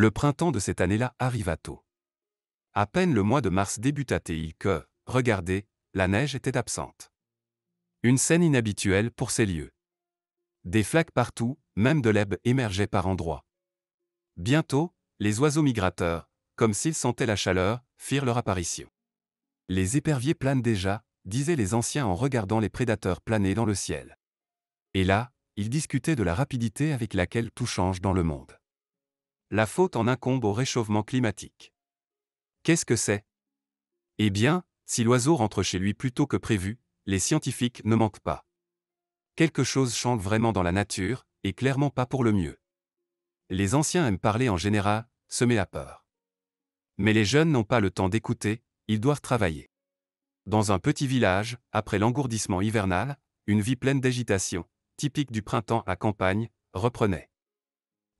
Le printemps de cette année-là arriva tôt. À peine le mois de mars débuta-t-il que, regardez, la neige était absente. Une scène inhabituelle pour ces lieux. Des flaques partout, même de l'herbe émergeaient par endroits. Bientôt, les oiseaux migrateurs, comme s'ils sentaient la chaleur, firent leur apparition. Les éperviers planent déjà, disaient les anciens en regardant les prédateurs planer dans le ciel. Et là, ils discutaient de la rapidité avec laquelle tout change dans le monde la faute en incombe au réchauffement climatique. Qu'est-ce que c'est Eh bien, si l'oiseau rentre chez lui plus tôt que prévu, les scientifiques ne manquent pas. Quelque chose change vraiment dans la nature, et clairement pas pour le mieux. Les anciens aiment parler en général, semer à peur. Mais les jeunes n'ont pas le temps d'écouter, ils doivent travailler. Dans un petit village, après l'engourdissement hivernal, une vie pleine d'agitation, typique du printemps à campagne, reprenait.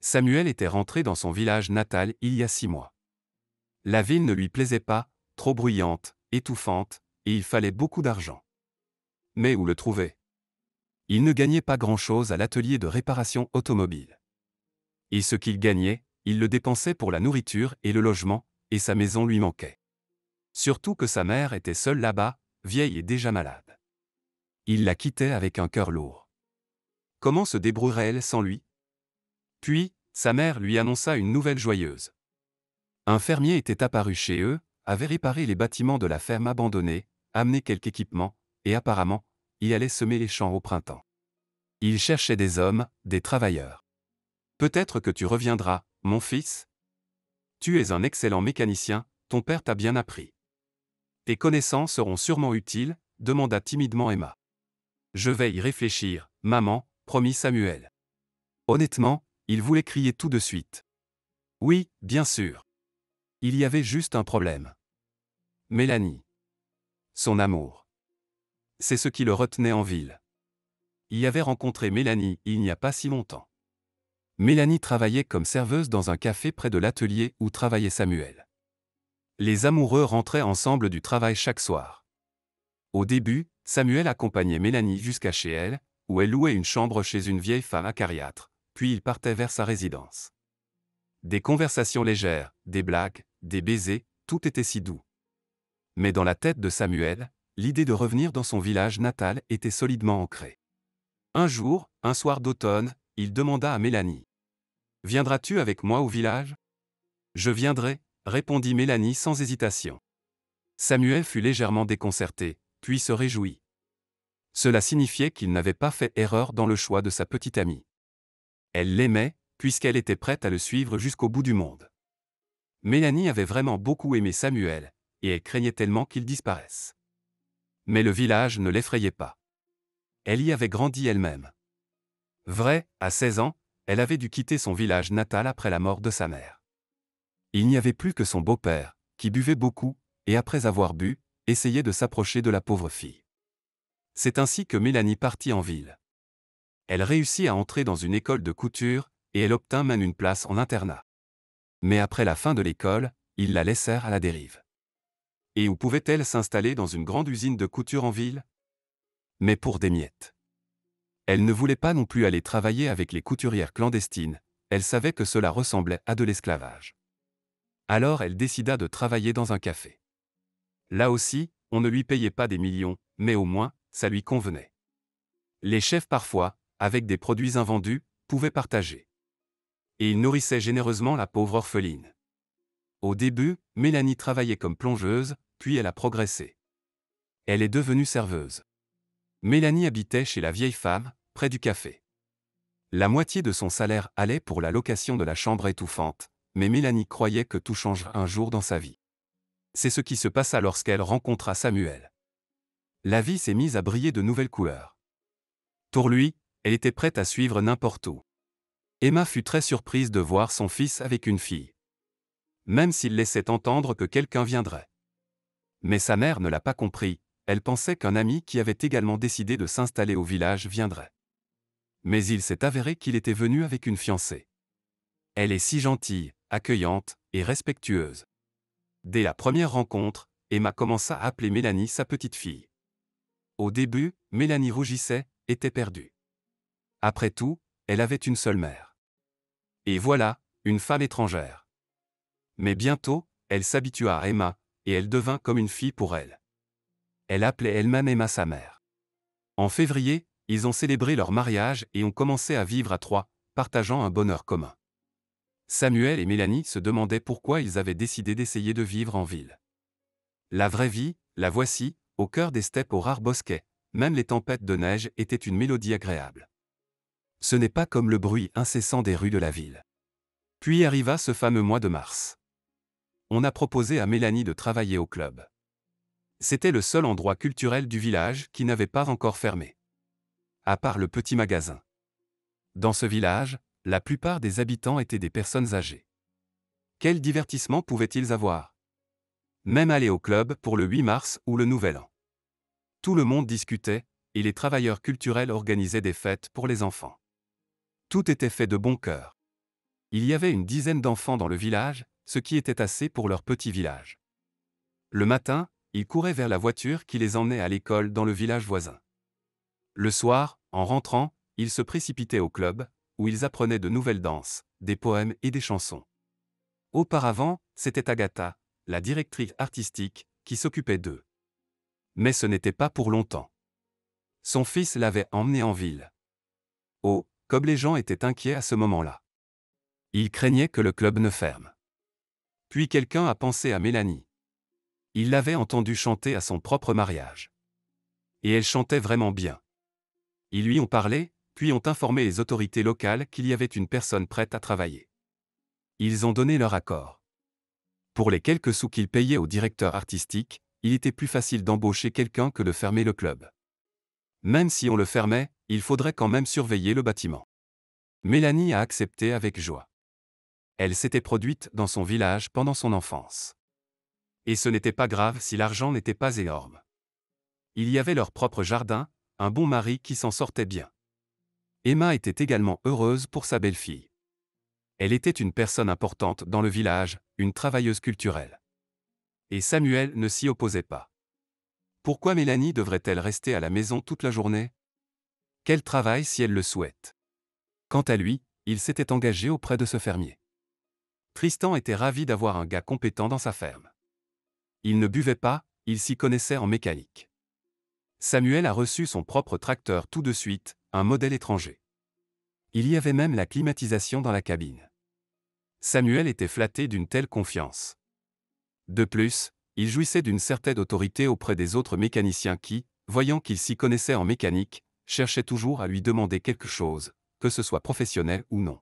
Samuel était rentré dans son village natal il y a six mois. La ville ne lui plaisait pas, trop bruyante, étouffante, et il fallait beaucoup d'argent. Mais où le trouver Il ne gagnait pas grand-chose à l'atelier de réparation automobile. Et ce qu'il gagnait, il le dépensait pour la nourriture et le logement, et sa maison lui manquait. Surtout que sa mère était seule là-bas, vieille et déjà malade. Il la quittait avec un cœur lourd. Comment se débrouillerait-elle sans lui puis, sa mère lui annonça une nouvelle joyeuse. Un fermier était apparu chez eux, avait réparé les bâtiments de la ferme abandonnée, amené quelques équipements, et apparemment, il allait semer les champs au printemps. Il cherchait des hommes, des travailleurs. Peut-être que tu reviendras, mon fils. Tu es un excellent mécanicien, ton père t'a bien appris. Tes connaissances seront sûrement utiles, demanda timidement Emma. Je vais y réfléchir, maman, promit Samuel. Honnêtement, il voulait crier tout de suite. Oui, bien sûr. Il y avait juste un problème. Mélanie. Son amour. C'est ce qui le retenait en ville. Il avait rencontré Mélanie il n'y a pas si longtemps. Mélanie travaillait comme serveuse dans un café près de l'atelier où travaillait Samuel. Les amoureux rentraient ensemble du travail chaque soir. Au début, Samuel accompagnait Mélanie jusqu'à chez elle, où elle louait une chambre chez une vieille femme acariâtre puis il partait vers sa résidence. Des conversations légères, des blagues, des baisers, tout était si doux. Mais dans la tête de Samuel, l'idée de revenir dans son village natal était solidement ancrée. Un jour, un soir d'automne, il demanda à Mélanie. Viendras-tu avec moi au village Je viendrai, répondit Mélanie sans hésitation. Samuel fut légèrement déconcerté, puis se réjouit. Cela signifiait qu'il n'avait pas fait erreur dans le choix de sa petite amie. Elle l'aimait, puisqu'elle était prête à le suivre jusqu'au bout du monde. Mélanie avait vraiment beaucoup aimé Samuel, et elle craignait tellement qu'il disparaisse. Mais le village ne l'effrayait pas. Elle y avait grandi elle-même. Vrai, à 16 ans, elle avait dû quitter son village natal après la mort de sa mère. Il n'y avait plus que son beau-père, qui buvait beaucoup, et après avoir bu, essayait de s'approcher de la pauvre fille. C'est ainsi que Mélanie partit en ville elle réussit à entrer dans une école de couture, et elle obtint même une place en internat. Mais après la fin de l'école, ils la laissèrent à la dérive. Et où pouvait-elle s'installer dans une grande usine de couture en ville Mais pour des miettes. Elle ne voulait pas non plus aller travailler avec les couturières clandestines, elle savait que cela ressemblait à de l'esclavage. Alors elle décida de travailler dans un café. Là aussi, on ne lui payait pas des millions, mais au moins, ça lui convenait. Les chefs parfois, avec des produits invendus, pouvait partager. Et il nourrissait généreusement la pauvre orpheline. Au début, Mélanie travaillait comme plongeuse, puis elle a progressé. Elle est devenue serveuse. Mélanie habitait chez la vieille femme, près du café. La moitié de son salaire allait pour la location de la chambre étouffante, mais Mélanie croyait que tout changera un jour dans sa vie. C'est ce qui se passa lorsqu'elle rencontra Samuel. La vie s'est mise à briller de nouvelles couleurs. Pour lui, elle était prête à suivre n'importe où. Emma fut très surprise de voir son fils avec une fille. Même s'il laissait entendre que quelqu'un viendrait. Mais sa mère ne l'a pas compris, elle pensait qu'un ami qui avait également décidé de s'installer au village viendrait. Mais il s'est avéré qu'il était venu avec une fiancée. Elle est si gentille, accueillante et respectueuse. Dès la première rencontre, Emma commença à appeler Mélanie sa petite fille. Au début, Mélanie rougissait, était perdue. Après tout, elle avait une seule mère. Et voilà, une femme étrangère. Mais bientôt, elle s'habitua à Emma, et elle devint comme une fille pour elle. Elle appelait elle-même Emma sa mère. En février, ils ont célébré leur mariage et ont commencé à vivre à trois, partageant un bonheur commun. Samuel et Mélanie se demandaient pourquoi ils avaient décidé d'essayer de vivre en ville. La vraie vie, la voici, au cœur des steppes aux rares bosquets, même les tempêtes de neige étaient une mélodie agréable ce n'est pas comme le bruit incessant des rues de la ville. Puis arriva ce fameux mois de mars. On a proposé à Mélanie de travailler au club. C'était le seul endroit culturel du village qui n'avait pas encore fermé. À part le petit magasin. Dans ce village, la plupart des habitants étaient des personnes âgées. Quel divertissement pouvaient-ils avoir Même aller au club pour le 8 mars ou le Nouvel An. Tout le monde discutait, et les travailleurs culturels organisaient des fêtes pour les enfants. Tout était fait de bon cœur. Il y avait une dizaine d'enfants dans le village, ce qui était assez pour leur petit village. Le matin, ils couraient vers la voiture qui les emmenait à l'école dans le village voisin. Le soir, en rentrant, ils se précipitaient au club, où ils apprenaient de nouvelles danses, des poèmes et des chansons. Auparavant, c'était Agatha, la directrice artistique, qui s'occupait d'eux. Mais ce n'était pas pour longtemps. Son fils l'avait emmené en ville. Au comme les gens étaient inquiets à ce moment-là. Ils craignaient que le club ne ferme. Puis quelqu'un a pensé à Mélanie. Il l'avait entendue chanter à son propre mariage. Et elle chantait vraiment bien. Ils lui ont parlé, puis ont informé les autorités locales qu'il y avait une personne prête à travailler. Ils ont donné leur accord. Pour les quelques sous qu'ils payaient au directeur artistique, il était plus facile d'embaucher quelqu'un que de fermer le club. Même si on le fermait, il faudrait quand même surveiller le bâtiment. Mélanie a accepté avec joie. Elle s'était produite dans son village pendant son enfance. Et ce n'était pas grave si l'argent n'était pas énorme. Il y avait leur propre jardin, un bon mari qui s'en sortait bien. Emma était également heureuse pour sa belle-fille. Elle était une personne importante dans le village, une travailleuse culturelle. Et Samuel ne s'y opposait pas. Pourquoi Mélanie devrait-elle rester à la maison toute la journée Quel travail si elle le souhaite. Quant à lui, il s'était engagé auprès de ce fermier. Tristan était ravi d'avoir un gars compétent dans sa ferme. Il ne buvait pas, il s'y connaissait en mécanique. Samuel a reçu son propre tracteur tout de suite, un modèle étranger. Il y avait même la climatisation dans la cabine. Samuel était flatté d'une telle confiance. De plus, il jouissait d'une certaine autorité auprès des autres mécaniciens qui, voyant qu'il s'y connaissait en mécanique, cherchaient toujours à lui demander quelque chose, que ce soit professionnel ou non.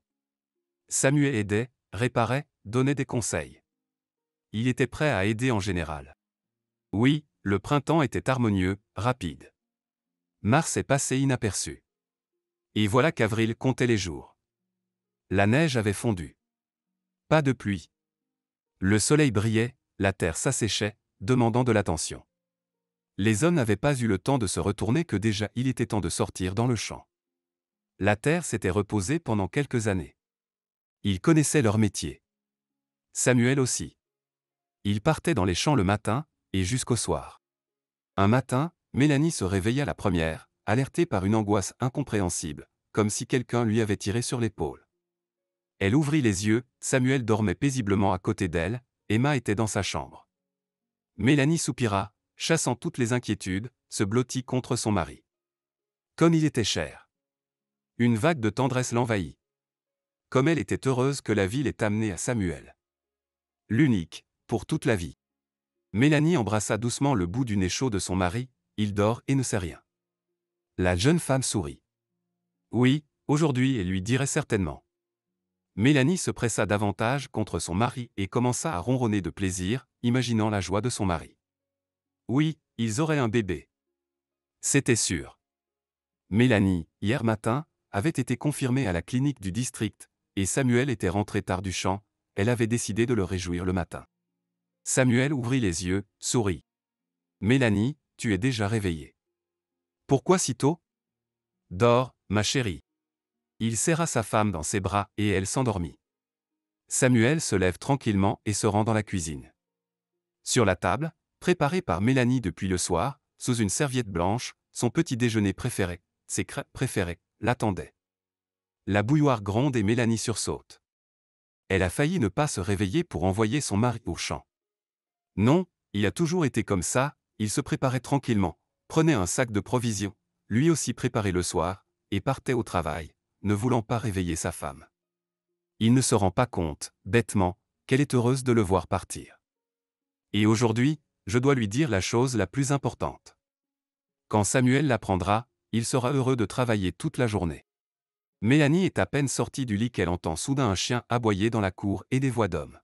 Samuel aidait, réparait, donnait des conseils. Il était prêt à aider en général. Oui, le printemps était harmonieux, rapide. Mars est passé inaperçu. Et voilà qu'avril comptait les jours. La neige avait fondu. Pas de pluie. Le soleil brillait, la terre s'asséchait, demandant de l'attention. Les hommes n'avaient pas eu le temps de se retourner que déjà il était temps de sortir dans le champ. La terre s'était reposée pendant quelques années. Ils connaissaient leur métier. Samuel aussi. Il partait dans les champs le matin, et jusqu'au soir. Un matin, Mélanie se réveilla la première, alertée par une angoisse incompréhensible, comme si quelqu'un lui avait tiré sur l'épaule. Elle ouvrit les yeux, Samuel dormait paisiblement à côté d'elle, Emma était dans sa chambre. Mélanie soupira, chassant toutes les inquiétudes, se blottit contre son mari. Comme il était cher. Une vague de tendresse l'envahit. Comme elle était heureuse que la ville l'ait amenée à Samuel. L'unique, pour toute la vie. Mélanie embrassa doucement le bout du nez chaud de son mari, il dort et ne sait rien. La jeune femme sourit. Oui, aujourd'hui elle lui dirait certainement. Mélanie se pressa davantage contre son mari et commença à ronronner de plaisir, imaginant la joie de son mari. Oui, ils auraient un bébé. C'était sûr. Mélanie, hier matin, avait été confirmée à la clinique du district, et Samuel était rentré tard du champ, elle avait décidé de le réjouir le matin. Samuel ouvrit les yeux, sourit. Mélanie, tu es déjà réveillée. Pourquoi si tôt Dors, ma chérie. Il serra sa femme dans ses bras et elle s'endormit. Samuel se lève tranquillement et se rend dans la cuisine. Sur la table, préparée par Mélanie depuis le soir, sous une serviette blanche, son petit déjeuner préféré, ses crêpes préférées, l'attendait. La bouilloire gronde et Mélanie sursaute. Elle a failli ne pas se réveiller pour envoyer son mari au champ. Non, il a toujours été comme ça, il se préparait tranquillement, prenait un sac de provisions, lui aussi préparé le soir, et partait au travail ne voulant pas réveiller sa femme. Il ne se rend pas compte, bêtement, qu'elle est heureuse de le voir partir. Et aujourd'hui, je dois lui dire la chose la plus importante. Quand Samuel l'apprendra, il sera heureux de travailler toute la journée. Mélanie est à peine sortie du lit qu'elle entend soudain un chien aboyer dans la cour et des voix d'hommes.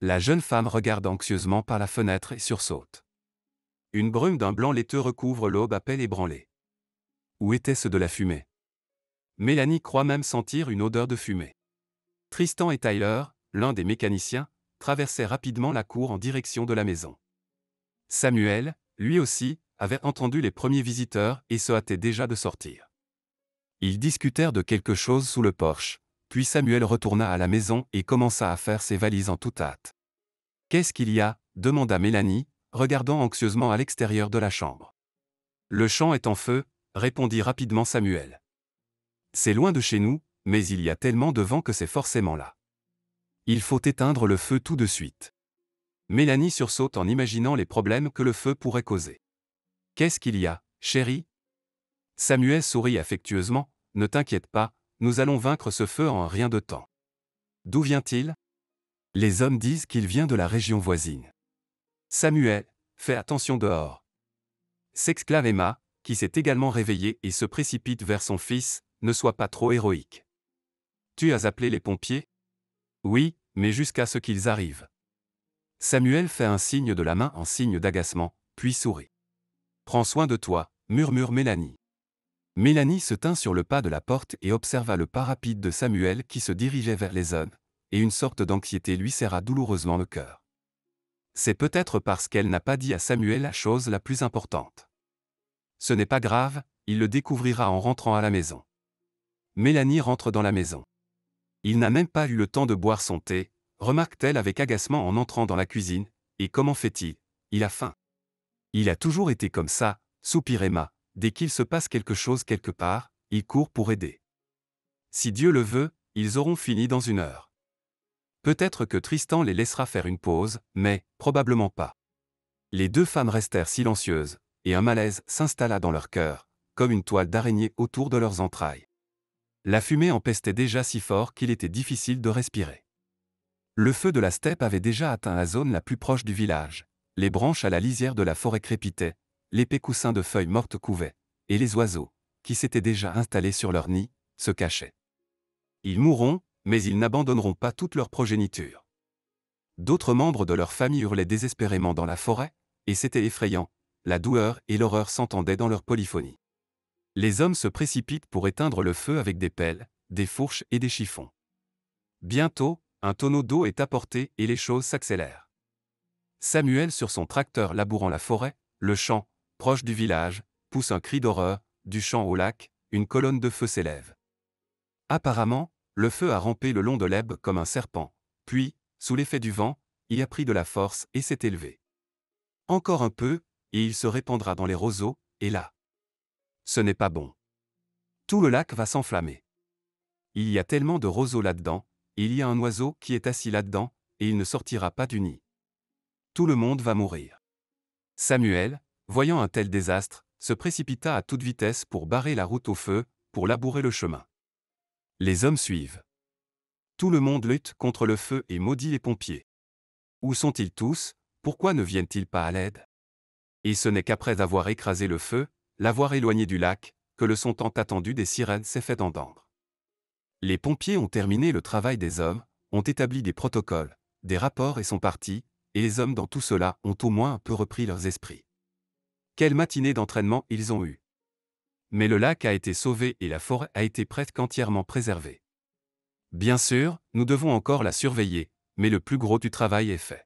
La jeune femme regarde anxieusement par la fenêtre et sursaute. Une brume d'un blanc laiteux recouvre l'aube à peine ébranlée. Où était-ce de la fumée Mélanie croit même sentir une odeur de fumée. Tristan et Tyler, l'un des mécaniciens, traversaient rapidement la cour en direction de la maison. Samuel, lui aussi, avait entendu les premiers visiteurs et se hâtait déjà de sortir. Ils discutèrent de quelque chose sous le porche, puis Samuel retourna à la maison et commença à faire ses valises en toute hâte. Qu'est-ce qu'il y a demanda Mélanie, regardant anxieusement à l'extérieur de la chambre. Le champ est en feu, répondit rapidement Samuel. C'est loin de chez nous, mais il y a tellement de vent que c'est forcément là. Il faut éteindre le feu tout de suite. Mélanie sursaute en imaginant les problèmes que le feu pourrait causer. Qu'est-ce qu'il y a, chérie Samuel sourit affectueusement, Ne t'inquiète pas, nous allons vaincre ce feu en rien de temps. D'où vient-il Les hommes disent qu'il vient de la région voisine. Samuel, fais attention dehors. S'exclame Emma, qui s'est également réveillée et se précipite vers son fils, ne sois pas trop héroïque. Tu as appelé les pompiers Oui, mais jusqu'à ce qu'ils arrivent. Samuel fait un signe de la main en signe d'agacement, puis sourit. Prends soin de toi, murmure Mélanie. Mélanie se tint sur le pas de la porte et observa le pas rapide de Samuel qui se dirigeait vers les hommes, et une sorte d'anxiété lui serra douloureusement le cœur. C'est peut-être parce qu'elle n'a pas dit à Samuel la chose la plus importante. Ce n'est pas grave, il le découvrira en rentrant à la maison. Mélanie rentre dans la maison. Il n'a même pas eu le temps de boire son thé, remarque-t-elle avec agacement en entrant dans la cuisine, et comment fait-il Il a faim. Il a toujours été comme ça, soupire Emma, dès qu'il se passe quelque chose quelque part, il court pour aider. Si Dieu le veut, ils auront fini dans une heure. Peut-être que Tristan les laissera faire une pause, mais probablement pas. Les deux femmes restèrent silencieuses, et un malaise s'installa dans leur cœur, comme une toile d'araignée autour de leurs entrailles. La fumée empestait déjà si fort qu'il était difficile de respirer. Le feu de la steppe avait déjà atteint la zone la plus proche du village. Les branches à la lisière de la forêt crépitaient, l'épais coussin de feuilles mortes couvait, et les oiseaux, qui s'étaient déjà installés sur leur nid, se cachaient. Ils mourront, mais ils n'abandonneront pas toute leur progéniture. D'autres membres de leur famille hurlaient désespérément dans la forêt, et c'était effrayant, la douleur et l'horreur s'entendaient dans leur polyphonie. Les hommes se précipitent pour éteindre le feu avec des pelles, des fourches et des chiffons. Bientôt, un tonneau d'eau est apporté et les choses s'accélèrent. Samuel sur son tracteur labourant la forêt, le champ, proche du village, pousse un cri d'horreur, du champ au lac, une colonne de feu s'élève. Apparemment, le feu a rampé le long de l'Ebbe comme un serpent, puis, sous l'effet du vent, il a pris de la force et s'est élevé. Encore un peu, et il se répandra dans les roseaux, et là. Ce n'est pas bon. Tout le lac va s'enflammer. Il y a tellement de roseaux là-dedans, il y a un oiseau qui est assis là-dedans, et il ne sortira pas du nid. Tout le monde va mourir. Samuel, voyant un tel désastre, se précipita à toute vitesse pour barrer la route au feu, pour labourer le chemin. Les hommes suivent. Tout le monde lutte contre le feu et maudit les pompiers. Où sont-ils tous Pourquoi ne viennent-ils pas à l'aide Et ce n'est qu'après avoir écrasé le feu l'avoir éloigné du lac, que le son tant attendu des sirènes s'est fait entendre. Les pompiers ont terminé le travail des hommes, ont établi des protocoles, des rapports et sont partis, et les hommes dans tout cela ont au moins un peu repris leurs esprits. Quelle matinée d'entraînement ils ont eue Mais le lac a été sauvé et la forêt a été presque entièrement préservée. Bien sûr, nous devons encore la surveiller, mais le plus gros du travail est fait.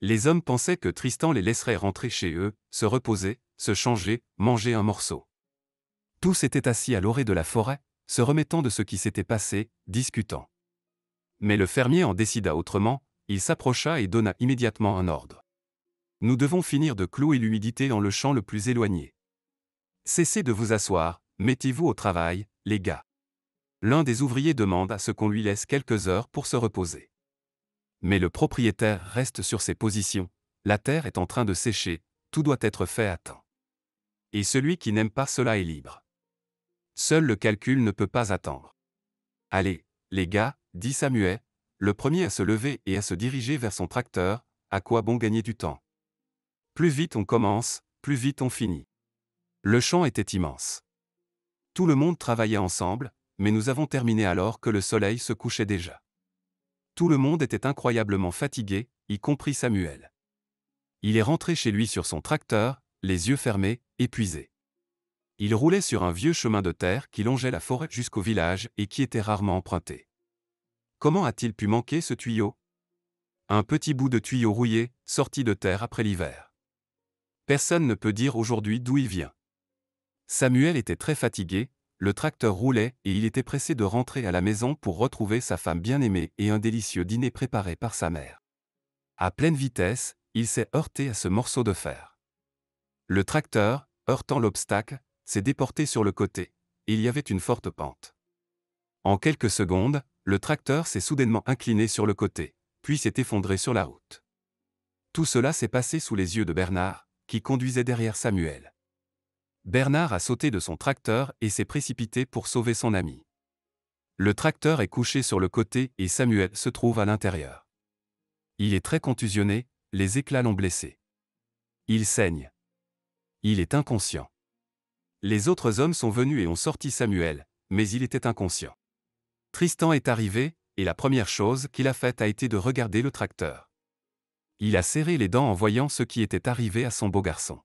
Les hommes pensaient que Tristan les laisserait rentrer chez eux, se reposer, se changer, manger un morceau. Tous étaient assis à l'orée de la forêt, se remettant de ce qui s'était passé, discutant. Mais le fermier en décida autrement, il s'approcha et donna immédiatement un ordre. Nous devons finir de clouer l'humidité dans le champ le plus éloigné. Cessez de vous asseoir, mettez-vous au travail, les gars. L'un des ouvriers demande à ce qu'on lui laisse quelques heures pour se reposer. Mais le propriétaire reste sur ses positions, la terre est en train de sécher, tout doit être fait à temps et celui qui n'aime pas cela est libre. Seul le calcul ne peut pas attendre. Allez, les gars, dit Samuel, le premier à se lever et à se diriger vers son tracteur, à quoi bon gagner du temps Plus vite on commence, plus vite on finit. Le champ était immense. Tout le monde travaillait ensemble, mais nous avons terminé alors que le soleil se couchait déjà. Tout le monde était incroyablement fatigué, y compris Samuel. Il est rentré chez lui sur son tracteur, les yeux fermés, épuisés. Il roulait sur un vieux chemin de terre qui longeait la forêt jusqu'au village et qui était rarement emprunté. Comment a-t-il pu manquer ce tuyau Un petit bout de tuyau rouillé, sorti de terre après l'hiver. Personne ne peut dire aujourd'hui d'où il vient. Samuel était très fatigué, le tracteur roulait et il était pressé de rentrer à la maison pour retrouver sa femme bien-aimée et un délicieux dîner préparé par sa mère. À pleine vitesse, il s'est heurté à ce morceau de fer. Le tracteur, heurtant l'obstacle, s'est déporté sur le côté. Il y avait une forte pente. En quelques secondes, le tracteur s'est soudainement incliné sur le côté, puis s'est effondré sur la route. Tout cela s'est passé sous les yeux de Bernard, qui conduisait derrière Samuel. Bernard a sauté de son tracteur et s'est précipité pour sauver son ami. Le tracteur est couché sur le côté et Samuel se trouve à l'intérieur. Il est très contusionné, les éclats l'ont blessé. Il saigne. Il est inconscient. Les autres hommes sont venus et ont sorti Samuel, mais il était inconscient. Tristan est arrivé, et la première chose qu'il a faite a été de regarder le tracteur. Il a serré les dents en voyant ce qui était arrivé à son beau garçon.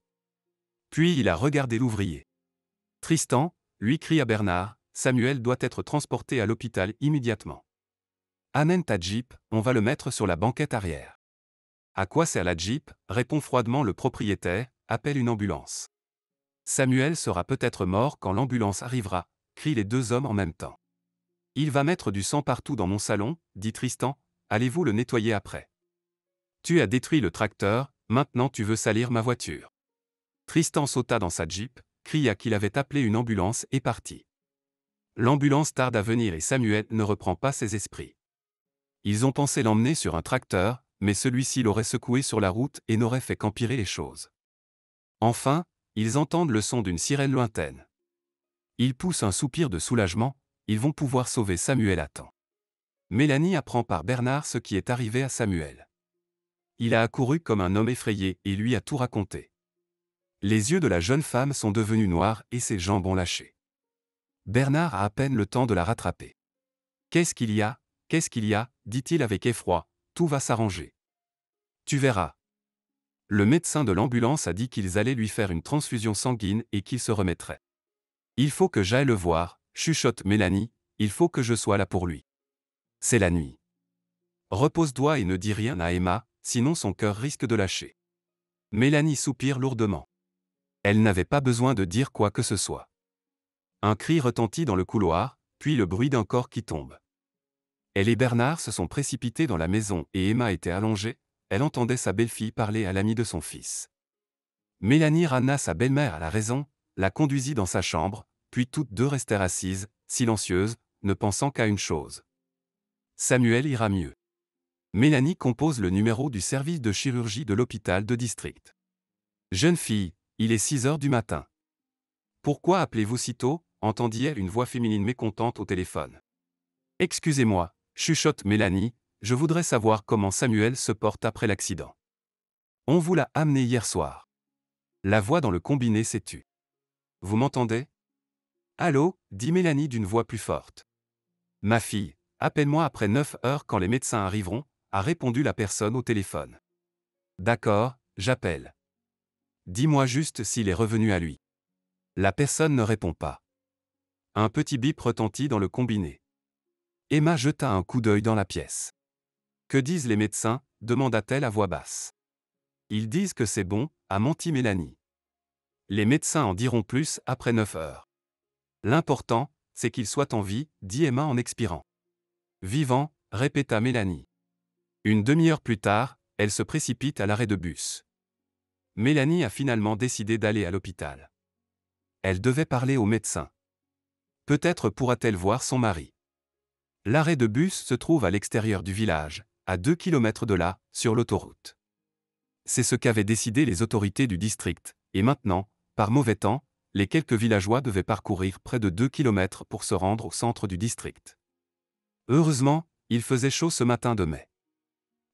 Puis il a regardé l'ouvrier. Tristan, lui crie à Bernard, Samuel doit être transporté à l'hôpital immédiatement. Amène ta Jeep, on va le mettre sur la banquette arrière. À quoi sert la Jeep répond froidement le propriétaire, appelle une ambulance. Samuel sera peut-être mort quand l'ambulance arrivera, crient les deux hommes en même temps. Il va mettre du sang partout dans mon salon, dit Tristan, allez-vous le nettoyer après Tu as détruit le tracteur, maintenant tu veux salir ma voiture. Tristan sauta dans sa jeep, cria qu'il avait appelé une ambulance et partit. L'ambulance tarde à venir et Samuel ne reprend pas ses esprits. Ils ont pensé l'emmener sur un tracteur, mais celui-ci l'aurait secoué sur la route et n'aurait fait qu'empirer les choses. Enfin, ils entendent le son d'une sirène lointaine. Ils poussent un soupir de soulagement, ils vont pouvoir sauver Samuel à temps. Mélanie apprend par Bernard ce qui est arrivé à Samuel. Il a accouru comme un homme effrayé et lui a tout raconté. Les yeux de la jeune femme sont devenus noirs et ses jambes ont lâché. Bernard a à peine le temps de la rattraper. Qu'est-ce qu'il y a Qu'est-ce qu'il y a dit-il avec effroi. Tout va s'arranger. Tu verras le médecin de l'ambulance a dit qu'ils allaient lui faire une transfusion sanguine et qu'il se remettrait. Il faut que j'aille le voir, chuchote Mélanie, il faut que je sois là pour lui. C'est la nuit. Repose-toi et ne dis rien à Emma, sinon son cœur risque de lâcher. Mélanie soupire lourdement. Elle n'avait pas besoin de dire quoi que ce soit. Un cri retentit dans le couloir, puis le bruit d'un corps qui tombe. Elle et Bernard se sont précipités dans la maison et Emma était allongée, elle entendait sa belle-fille parler à l'ami de son fils. Mélanie ramena sa belle-mère à la raison, la conduisit dans sa chambre, puis toutes deux restèrent assises, silencieuses, ne pensant qu'à une chose. Samuel ira mieux. Mélanie compose le numéro du service de chirurgie de l'hôpital de district. Jeune fille, il est 6 heures du matin. Pourquoi appelez-vous si tôt entendit-elle une voix féminine mécontente au téléphone. Excusez-moi, chuchote Mélanie, je voudrais savoir comment Samuel se porte après l'accident. On vous l'a amené hier soir. La voix dans le combiné s'est tue. Vous m'entendez Allô dit Mélanie d'une voix plus forte. Ma fille, appelle-moi après 9 heures quand les médecins arriveront, a répondu la personne au téléphone. D'accord, j'appelle. Dis-moi juste s'il est revenu à lui. La personne ne répond pas. Un petit bip retentit dans le combiné. Emma jeta un coup d'œil dans la pièce. Que disent les médecins demanda-t-elle à voix basse. Ils disent que c'est bon, a menti Mélanie. Les médecins en diront plus après 9 heures. L'important, c'est qu'il soit en vie, dit Emma en expirant. Vivant, répéta Mélanie. Une demi-heure plus tard, elle se précipite à l'arrêt de bus. Mélanie a finalement décidé d'aller à l'hôpital. Elle devait parler au médecin. Peut-être pourra-t-elle voir son mari. L'arrêt de bus se trouve à l'extérieur du village, à 2 km de là, sur l'autoroute. C'est ce qu'avaient décidé les autorités du district, et maintenant, par mauvais temps, les quelques villageois devaient parcourir près de 2 km pour se rendre au centre du district. Heureusement, il faisait chaud ce matin de mai.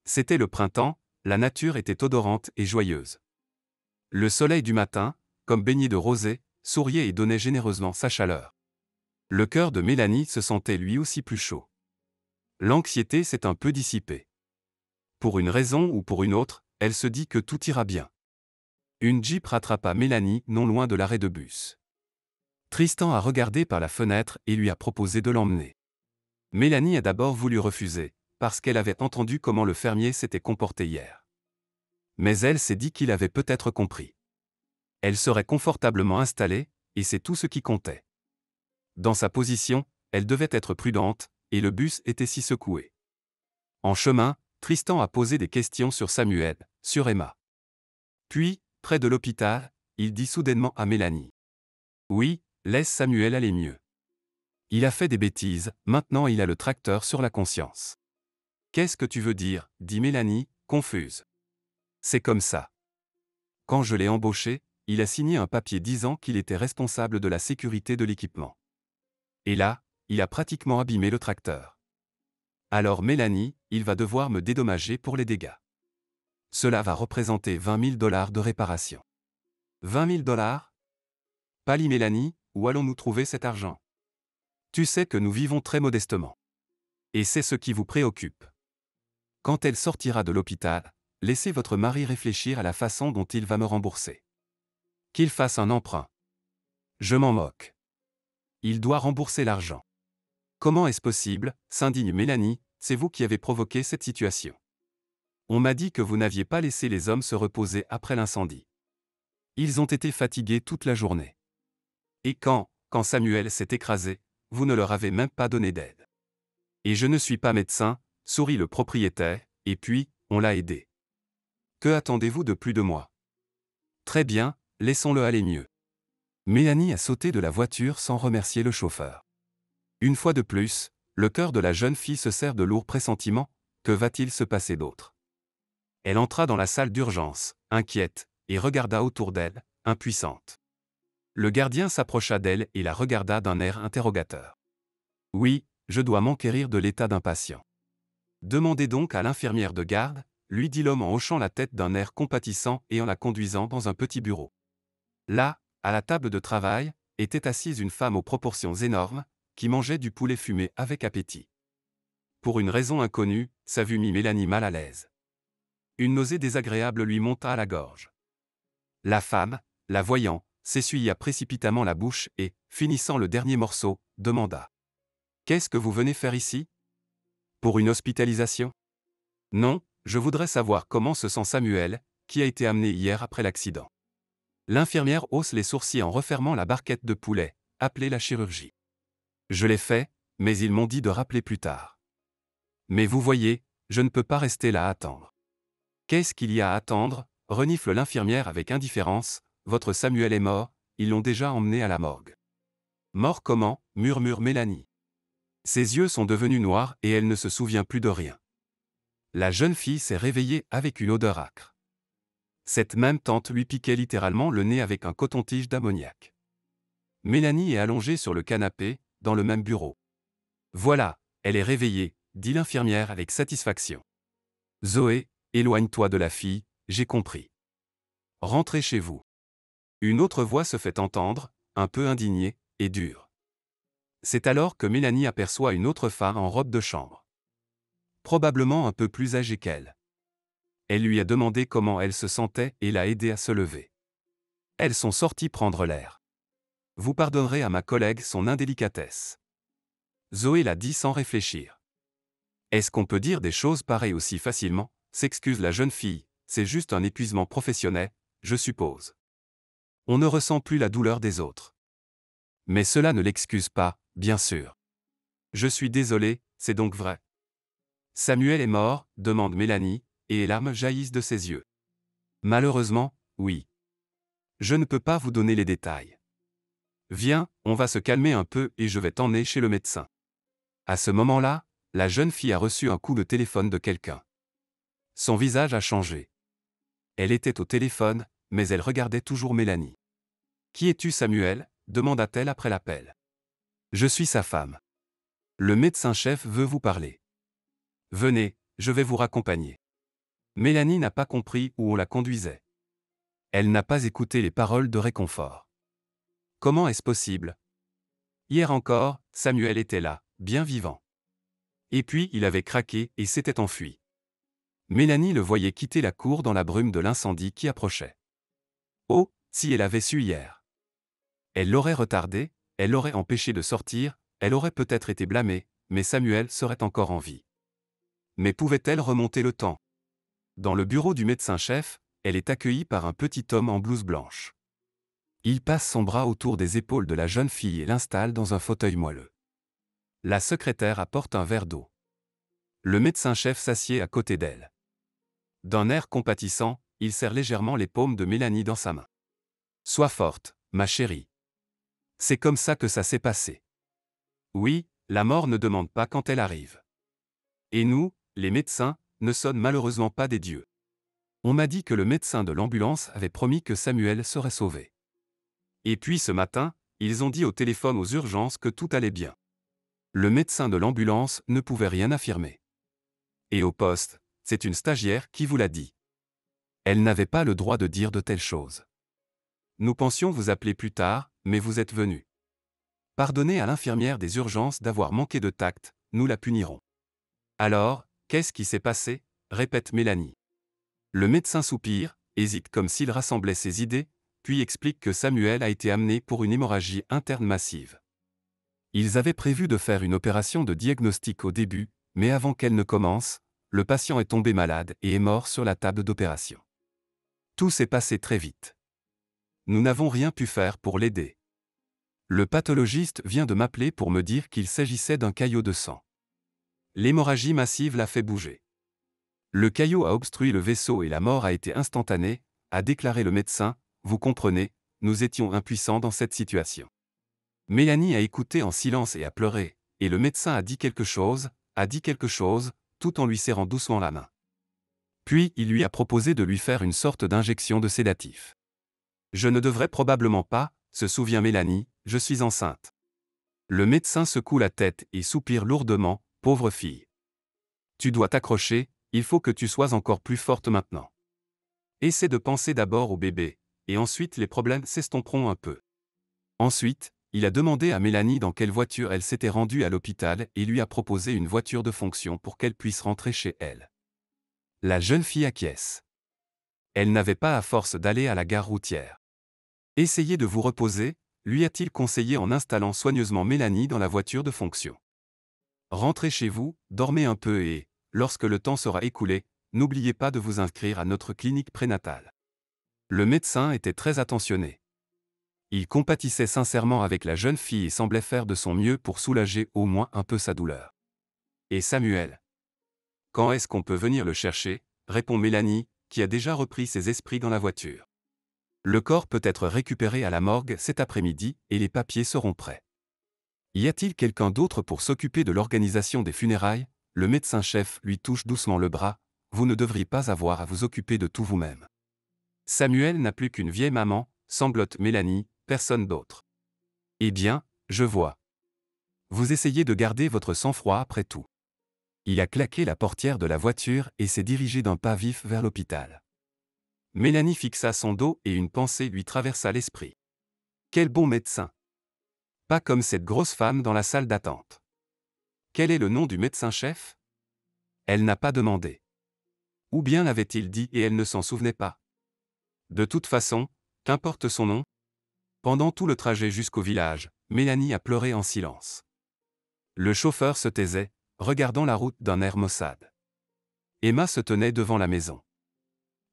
C'était le printemps, la nature était odorante et joyeuse. Le soleil du matin, comme baigné de rosée, souriait et donnait généreusement sa chaleur. Le cœur de Mélanie se sentait lui aussi plus chaud l'anxiété s'est un peu dissipée. Pour une raison ou pour une autre, elle se dit que tout ira bien. Une jeep rattrapa Mélanie non loin de l'arrêt de bus. Tristan a regardé par la fenêtre et lui a proposé de l'emmener. Mélanie a d'abord voulu refuser, parce qu'elle avait entendu comment le fermier s'était comporté hier. Mais elle s'est dit qu'il avait peut-être compris. Elle serait confortablement installée, et c'est tout ce qui comptait. Dans sa position, elle devait être prudente, et le bus était si secoué. En chemin, Tristan a posé des questions sur Samuel, sur Emma. Puis, près de l'hôpital, il dit soudainement à Mélanie. Oui, laisse Samuel aller mieux. Il a fait des bêtises, maintenant il a le tracteur sur la conscience. Qu'est-ce que tu veux dire dit Mélanie, confuse. C'est comme ça. Quand je l'ai embauché, il a signé un papier disant qu'il était responsable de la sécurité de l'équipement. Et là, il a pratiquement abîmé le tracteur. Alors Mélanie, il va devoir me dédommager pour les dégâts. Cela va représenter 20 000 dollars de réparation. 20 000 dollars Pali Mélanie, où allons-nous trouver cet argent Tu sais que nous vivons très modestement. Et c'est ce qui vous préoccupe. Quand elle sortira de l'hôpital, laissez votre mari réfléchir à la façon dont il va me rembourser. Qu'il fasse un emprunt. Je m'en moque. Il doit rembourser l'argent. Comment est-ce possible s'indigne Mélanie, c'est vous qui avez provoqué cette situation. On m'a dit que vous n'aviez pas laissé les hommes se reposer après l'incendie. Ils ont été fatigués toute la journée. Et quand, quand Samuel s'est écrasé, vous ne leur avez même pas donné d'aide. Et je ne suis pas médecin, sourit le propriétaire, et puis, on l'a aidé. Que attendez-vous de plus de moi Très bien, laissons-le aller mieux. Mélanie a sauté de la voiture sans remercier le chauffeur. Une fois de plus, le cœur de la jeune fille se sert de lourds pressentiments, que va-t-il se passer d'autre Elle entra dans la salle d'urgence, inquiète, et regarda autour d'elle, impuissante. Le gardien s'approcha d'elle et la regarda d'un air interrogateur. Oui, je dois m'enquérir de l'état d'un patient. Demandez donc à l'infirmière de garde, lui dit l'homme en hochant la tête d'un air compatissant et en la conduisant dans un petit bureau. Là, à la table de travail, était assise une femme aux proportions énormes, qui mangeait du poulet fumé avec appétit. Pour une raison inconnue, sa vue mit Mélanie mal à l'aise. Une nausée désagréable lui monta à la gorge. La femme, la voyant, s'essuya précipitamment la bouche et, finissant le dernier morceau, demanda ⁇ Qu'est-ce que vous venez faire ici Pour une hospitalisation Non, je voudrais savoir comment se sent Samuel, qui a été amené hier après l'accident. L'infirmière hausse les sourcils en refermant la barquette de poulet, appelée la chirurgie. Je l'ai fait, mais ils m'ont dit de rappeler plus tard. Mais vous voyez, je ne peux pas rester là à attendre. Qu'est-ce qu'il y a à attendre renifle l'infirmière avec indifférence. Votre Samuel est mort, ils l'ont déjà emmené à la morgue. Mort comment murmure Mélanie. Ses yeux sont devenus noirs et elle ne se souvient plus de rien. La jeune fille s'est réveillée avec une odeur âcre. Cette même tante lui piquait littéralement le nez avec un coton-tige d'ammoniac. Mélanie est allongée sur le canapé, dans le même bureau. Voilà, elle est réveillée, dit l'infirmière avec satisfaction. Zoé, éloigne-toi de la fille, j'ai compris. Rentrez chez vous. Une autre voix se fait entendre, un peu indignée et dure. C'est alors que Mélanie aperçoit une autre femme en robe de chambre. Probablement un peu plus âgée qu'elle. Elle lui a demandé comment elle se sentait et l'a aidée à se lever. Elles sont sorties prendre l'air vous pardonnerez à ma collègue son indélicatesse. Zoé l'a dit sans réfléchir. Est-ce qu'on peut dire des choses pareilles aussi facilement s'excuse la jeune fille, c'est juste un épuisement professionnel, je suppose. On ne ressent plus la douleur des autres. Mais cela ne l'excuse pas, bien sûr. Je suis désolé, c'est donc vrai. Samuel est mort, demande Mélanie, et les larmes jaillissent de ses yeux. Malheureusement, oui. Je ne peux pas vous donner les détails. Viens, on va se calmer un peu et je vais t'emmener chez le médecin. À ce moment-là, la jeune fille a reçu un coup de téléphone de quelqu'un. Son visage a changé. Elle était au téléphone, mais elle regardait toujours Mélanie. Qui es-tu Samuel demanda-t-elle après l'appel. Je suis sa femme. Le médecin-chef veut vous parler. Venez, je vais vous raccompagner. Mélanie n'a pas compris où on la conduisait. Elle n'a pas écouté les paroles de réconfort. Comment est-ce possible Hier encore, Samuel était là, bien vivant. Et puis il avait craqué et s'était enfui. Mélanie le voyait quitter la cour dans la brume de l'incendie qui approchait. Oh, si elle avait su hier. Elle l'aurait retardé, elle l'aurait empêché de sortir, elle aurait peut-être été blâmée, mais Samuel serait encore en vie. Mais pouvait-elle remonter le temps Dans le bureau du médecin-chef, elle est accueillie par un petit homme en blouse blanche. Il passe son bras autour des épaules de la jeune fille et l'installe dans un fauteuil moelleux. La secrétaire apporte un verre d'eau. Le médecin-chef s'assied à côté d'elle. D'un air compatissant, il serre légèrement les paumes de Mélanie dans sa main. Sois forte, ma chérie. C'est comme ça que ça s'est passé. Oui, la mort ne demande pas quand elle arrive. Et nous, les médecins, ne sonnent malheureusement pas des dieux. On m'a dit que le médecin de l'ambulance avait promis que Samuel serait sauvé. Et puis ce matin, ils ont dit au téléphone aux urgences que tout allait bien. Le médecin de l'ambulance ne pouvait rien affirmer. Et au poste, c'est une stagiaire qui vous l'a dit. Elle n'avait pas le droit de dire de telles choses. Nous pensions vous appeler plus tard, mais vous êtes venu. Pardonnez à l'infirmière des urgences d'avoir manqué de tact, nous la punirons. Alors, qu'est-ce qui s'est passé répète Mélanie. Le médecin soupire, hésite comme s'il rassemblait ses idées, puis explique que Samuel a été amené pour une hémorragie interne massive. Ils avaient prévu de faire une opération de diagnostic au début, mais avant qu'elle ne commence, le patient est tombé malade et est mort sur la table d'opération. Tout s'est passé très vite. Nous n'avons rien pu faire pour l'aider. Le pathologiste vient de m'appeler pour me dire qu'il s'agissait d'un caillot de sang. L'hémorragie massive l'a fait bouger. Le caillot a obstrué le vaisseau et la mort a été instantanée, a déclaré le médecin, vous comprenez, nous étions impuissants dans cette situation. Mélanie a écouté en silence et a pleuré, et le médecin a dit quelque chose, a dit quelque chose, tout en lui serrant doucement la main. Puis il lui a proposé de lui faire une sorte d'injection de sédatif. Je ne devrais probablement pas, se souvient Mélanie, je suis enceinte. Le médecin secoue la tête et soupire lourdement, pauvre fille. Tu dois t'accrocher, il faut que tu sois encore plus forte maintenant. Essaie de penser d'abord au bébé, et ensuite les problèmes s'estomperont un peu. Ensuite, il a demandé à Mélanie dans quelle voiture elle s'était rendue à l'hôpital et lui a proposé une voiture de fonction pour qu'elle puisse rentrer chez elle. La jeune fille acquiesce. Elle n'avait pas à force d'aller à la gare routière. Essayez de vous reposer, lui a-t-il conseillé en installant soigneusement Mélanie dans la voiture de fonction. Rentrez chez vous, dormez un peu et, lorsque le temps sera écoulé, n'oubliez pas de vous inscrire à notre clinique prénatale. Le médecin était très attentionné. Il compatissait sincèrement avec la jeune fille et semblait faire de son mieux pour soulager au moins un peu sa douleur. Et Samuel Quand est-ce qu'on peut venir le chercher répond Mélanie, qui a déjà repris ses esprits dans la voiture. Le corps peut être récupéré à la morgue cet après-midi et les papiers seront prêts. Y a-t-il quelqu'un d'autre pour s'occuper de l'organisation des funérailles Le médecin-chef lui touche doucement le bras. Vous ne devriez pas avoir à vous occuper de tout vous-même. Samuel n'a plus qu'une vieille maman, sanglote Mélanie, personne d'autre. Eh bien, je vois. Vous essayez de garder votre sang-froid après tout. Il a claqué la portière de la voiture et s'est dirigé d'un pas vif vers l'hôpital. Mélanie fixa son dos et une pensée lui traversa l'esprit. Quel bon médecin Pas comme cette grosse femme dans la salle d'attente. Quel est le nom du médecin-chef Elle n'a pas demandé. Ou bien l'avait-il dit et elle ne s'en souvenait pas de toute façon, qu'importe son nom Pendant tout le trajet jusqu'au village, Mélanie a pleuré en silence. Le chauffeur se taisait, regardant la route d'un air maussade. Emma se tenait devant la maison.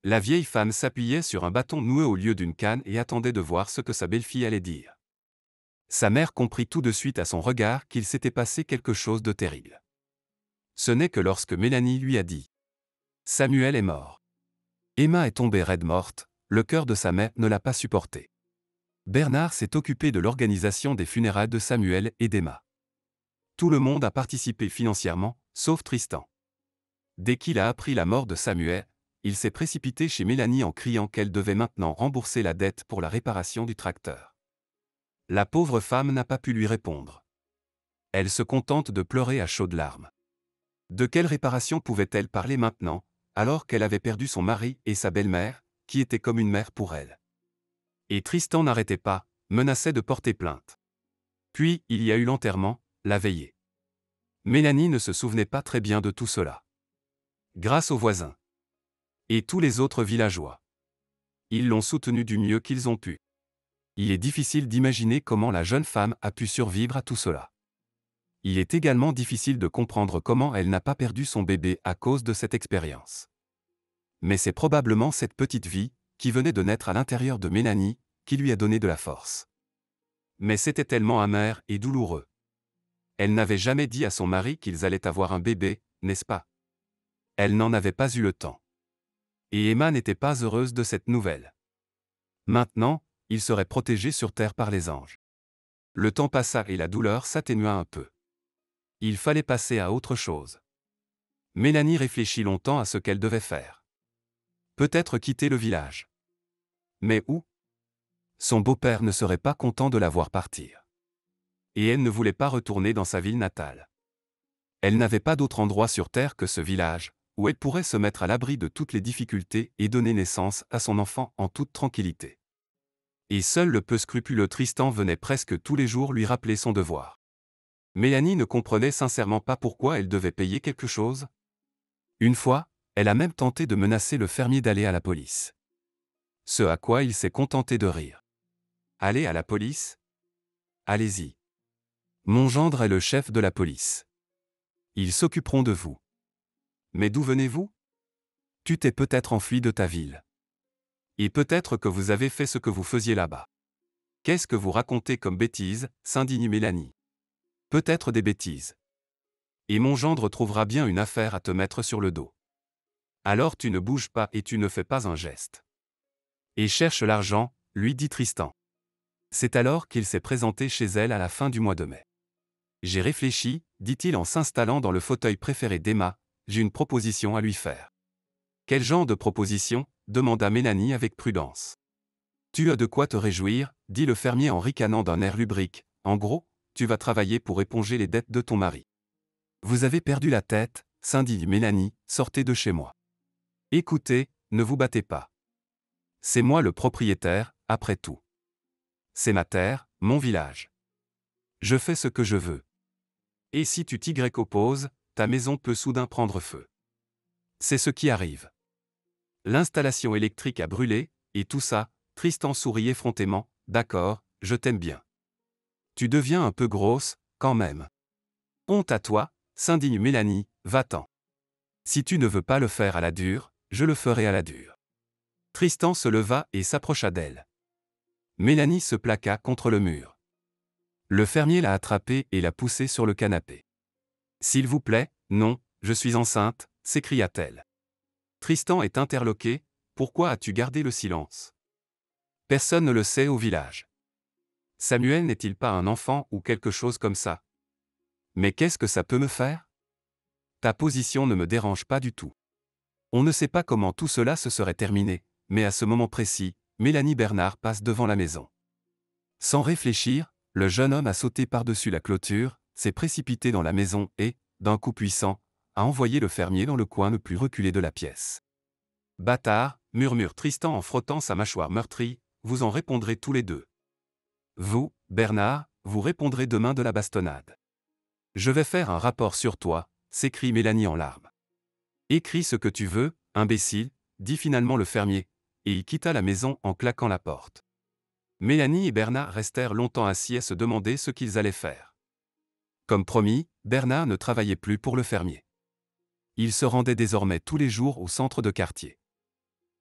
La vieille femme s'appuyait sur un bâton noué au lieu d'une canne et attendait de voir ce que sa belle-fille allait dire. Sa mère comprit tout de suite à son regard qu'il s'était passé quelque chose de terrible. Ce n'est que lorsque Mélanie lui a dit ⁇ Samuel est mort ⁇ Emma est tombée raide morte, le cœur de sa mère ne l'a pas supporté. Bernard s'est occupé de l'organisation des funérailles de Samuel et d'Emma. Tout le monde a participé financièrement, sauf Tristan. Dès qu'il a appris la mort de Samuel, il s'est précipité chez Mélanie en criant qu'elle devait maintenant rembourser la dette pour la réparation du tracteur. La pauvre femme n'a pas pu lui répondre. Elle se contente de pleurer à chaudes larmes. De quelle réparation pouvait-elle parler maintenant, alors qu'elle avait perdu son mari et sa belle-mère qui était comme une mère pour elle. Et Tristan n'arrêtait pas, menaçait de porter plainte. Puis, il y a eu l'enterrement, la veillée. Mélanie ne se souvenait pas très bien de tout cela. Grâce aux voisins. Et tous les autres villageois. Ils l'ont soutenu du mieux qu'ils ont pu. Il est difficile d'imaginer comment la jeune femme a pu survivre à tout cela. Il est également difficile de comprendre comment elle n'a pas perdu son bébé à cause de cette expérience mais c'est probablement cette petite vie, qui venait de naître à l'intérieur de Mélanie, qui lui a donné de la force. Mais c'était tellement amer et douloureux. Elle n'avait jamais dit à son mari qu'ils allaient avoir un bébé, n'est-ce pas Elle n'en avait pas eu le temps. Et Emma n'était pas heureuse de cette nouvelle. Maintenant, il serait protégé sur Terre par les anges. Le temps passa et la douleur s'atténua un peu. Il fallait passer à autre chose. Mélanie réfléchit longtemps à ce qu'elle devait faire peut-être quitter le village. Mais où Son beau-père ne serait pas content de la voir partir. Et elle ne voulait pas retourner dans sa ville natale. Elle n'avait pas d'autre endroit sur Terre que ce village, où elle pourrait se mettre à l'abri de toutes les difficultés et donner naissance à son enfant en toute tranquillité. Et seul le peu scrupuleux Tristan venait presque tous les jours lui rappeler son devoir. Mélanie ne comprenait sincèrement pas pourquoi elle devait payer quelque chose. Une fois, elle a même tenté de menacer le fermier d'aller à la police. Ce à quoi il s'est contenté de rire. Allez à la police Allez-y. Mon gendre est le chef de la police. Ils s'occuperont de vous. Mais d'où venez-vous Tu t'es peut-être enfui de ta ville. Et peut-être que vous avez fait ce que vous faisiez là-bas. Qu'est-ce que vous racontez comme bêtises s'indigne Mélanie. Peut-être des bêtises. Et mon gendre trouvera bien une affaire à te mettre sur le dos. Alors tu ne bouges pas et tu ne fais pas un geste. Et cherche l'argent, lui dit Tristan. C'est alors qu'il s'est présenté chez elle à la fin du mois de mai. J'ai réfléchi, dit-il en s'installant dans le fauteuil préféré d'Emma, j'ai une proposition à lui faire. Quel genre de proposition demanda Mélanie avec prudence. Tu as de quoi te réjouir, dit le fermier en ricanant d'un air lubrique. En gros, tu vas travailler pour éponger les dettes de ton mari. Vous avez perdu la tête, s'indigne Mélanie, sortez de chez moi. Écoutez, ne vous battez pas. C'est moi le propriétaire, après tout. C'est ma terre, mon village. Je fais ce que je veux. Et si tu t'y opposes, ta maison peut soudain prendre feu. C'est ce qui arrive. L'installation électrique a brûlé, et tout ça, Tristan sourit effrontément, d'accord, je t'aime bien. Tu deviens un peu grosse, quand même. Honte à toi, s'indigne Mélanie, va-t'en. Si tu ne veux pas le faire à la dure, je le ferai à la dure. Tristan se leva et s'approcha d'elle. Mélanie se plaqua contre le mur. Le fermier l'a attrapée et l'a poussée sur le canapé. S'il vous plaît, non, je suis enceinte, s'écria-t-elle. Tristan est interloqué, pourquoi as-tu gardé le silence Personne ne le sait au village. Samuel n'est-il pas un enfant ou quelque chose comme ça Mais qu'est-ce que ça peut me faire Ta position ne me dérange pas du tout. On ne sait pas comment tout cela se serait terminé, mais à ce moment précis, Mélanie Bernard passe devant la maison. Sans réfléchir, le jeune homme a sauté par-dessus la clôture, s'est précipité dans la maison et, d'un coup puissant, a envoyé le fermier dans le coin le plus reculé de la pièce. Bâtard, murmure Tristan en frottant sa mâchoire meurtrie, vous en répondrez tous les deux. Vous, Bernard, vous répondrez demain de la bastonnade. Je vais faire un rapport sur toi, s'écrie Mélanie en larmes. Écris ce que tu veux, imbécile, dit finalement le fermier, et il quitta la maison en claquant la porte. Mélanie et Bernard restèrent longtemps assis à se demander ce qu'ils allaient faire. Comme promis, Bernard ne travaillait plus pour le fermier. Il se rendait désormais tous les jours au centre de quartier.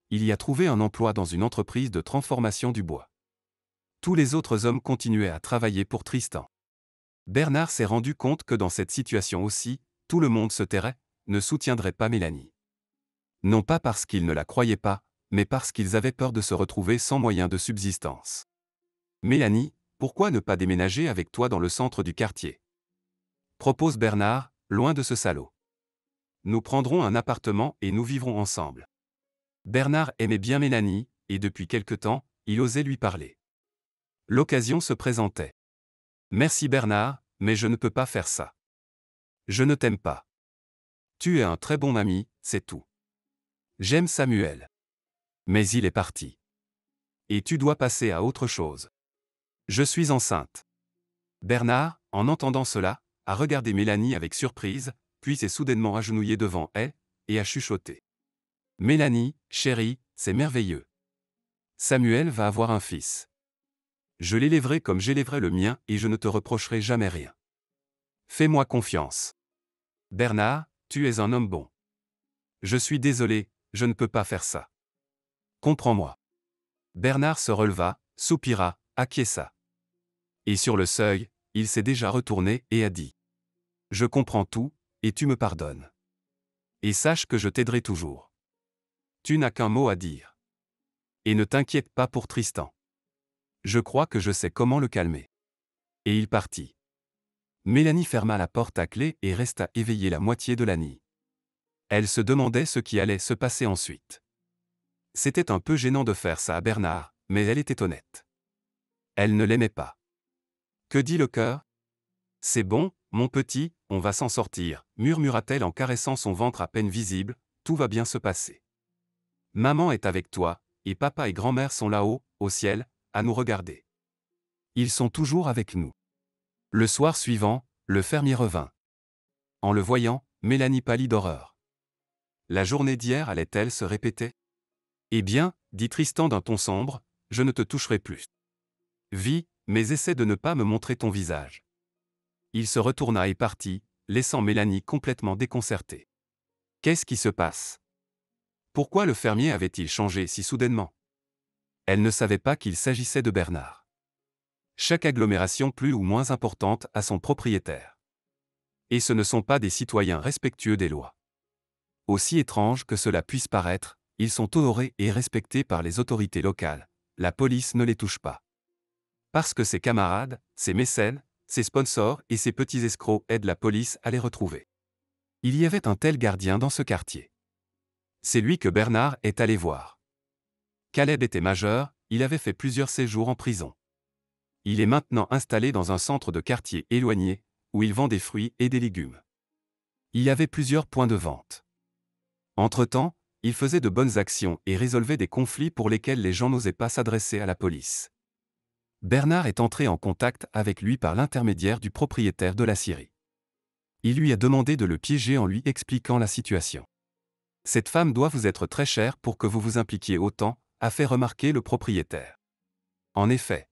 Il y a trouvé un emploi dans une entreprise de transformation du bois. Tous les autres hommes continuaient à travailler pour Tristan. Bernard s'est rendu compte que dans cette situation aussi, tout le monde se tairait, ne soutiendraient pas Mélanie. Non pas parce qu'ils ne la croyaient pas, mais parce qu'ils avaient peur de se retrouver sans moyen de subsistance. Mélanie, pourquoi ne pas déménager avec toi dans le centre du quartier Propose Bernard, loin de ce salaud. Nous prendrons un appartement et nous vivrons ensemble. Bernard aimait bien Mélanie, et depuis quelque temps, il osait lui parler. L'occasion se présentait. Merci Bernard, mais je ne peux pas faire ça. Je ne t'aime pas. Tu es un très bon ami, c'est tout. J'aime Samuel. Mais il est parti. Et tu dois passer à autre chose. Je suis enceinte. Bernard, en entendant cela, a regardé Mélanie avec surprise, puis s'est soudainement agenouillé devant elle, et a chuchoté. Mélanie, chérie, c'est merveilleux. Samuel va avoir un fils. Je l'élèverai comme j'élèverai le mien et je ne te reprocherai jamais rien. Fais-moi confiance. Bernard, tu es un homme bon. Je suis désolé, je ne peux pas faire ça. Comprends-moi. Bernard se releva, soupira, acquiesça. Et sur le seuil, il s'est déjà retourné et a dit. Je comprends tout, et tu me pardonnes. Et sache que je t'aiderai toujours. Tu n'as qu'un mot à dire. Et ne t'inquiète pas pour Tristan. Je crois que je sais comment le calmer. Et il partit. Mélanie ferma la porte à clé et resta éveillée la moitié de la nuit. Elle se demandait ce qui allait se passer ensuite. C'était un peu gênant de faire ça à Bernard, mais elle était honnête. Elle ne l'aimait pas. Que dit le cœur C'est bon, mon petit, on va s'en sortir, murmura-t-elle en caressant son ventre à peine visible, tout va bien se passer. Maman est avec toi, et papa et grand-mère sont là-haut, au ciel, à nous regarder. Ils sont toujours avec nous. Le soir suivant, le fermier revint. En le voyant, Mélanie pâlit d'horreur. La journée d'hier allait-elle se répéter Eh bien, dit Tristan d'un ton sombre, je ne te toucherai plus. Vis, mais essaie de ne pas me montrer ton visage. Il se retourna et partit, laissant Mélanie complètement déconcertée. Qu'est-ce qui se passe Pourquoi le fermier avait-il changé si soudainement Elle ne savait pas qu'il s'agissait de Bernard chaque agglomération plus ou moins importante a son propriétaire. Et ce ne sont pas des citoyens respectueux des lois. Aussi étrange que cela puisse paraître, ils sont honorés et respectés par les autorités locales, la police ne les touche pas. Parce que ses camarades, ses mécènes, ses sponsors et ses petits escrocs aident la police à les retrouver. Il y avait un tel gardien dans ce quartier. C'est lui que Bernard est allé voir. Caleb était majeur, il avait fait plusieurs séjours en prison. Il est maintenant installé dans un centre de quartier éloigné, où il vend des fruits et des légumes. Il y avait plusieurs points de vente. Entre-temps, il faisait de bonnes actions et résolvait des conflits pour lesquels les gens n'osaient pas s'adresser à la police. Bernard est entré en contact avec lui par l'intermédiaire du propriétaire de la scierie. Il lui a demandé de le piéger en lui expliquant la situation. Cette femme doit vous être très chère pour que vous vous impliquiez autant, a fait remarquer le propriétaire. En effet,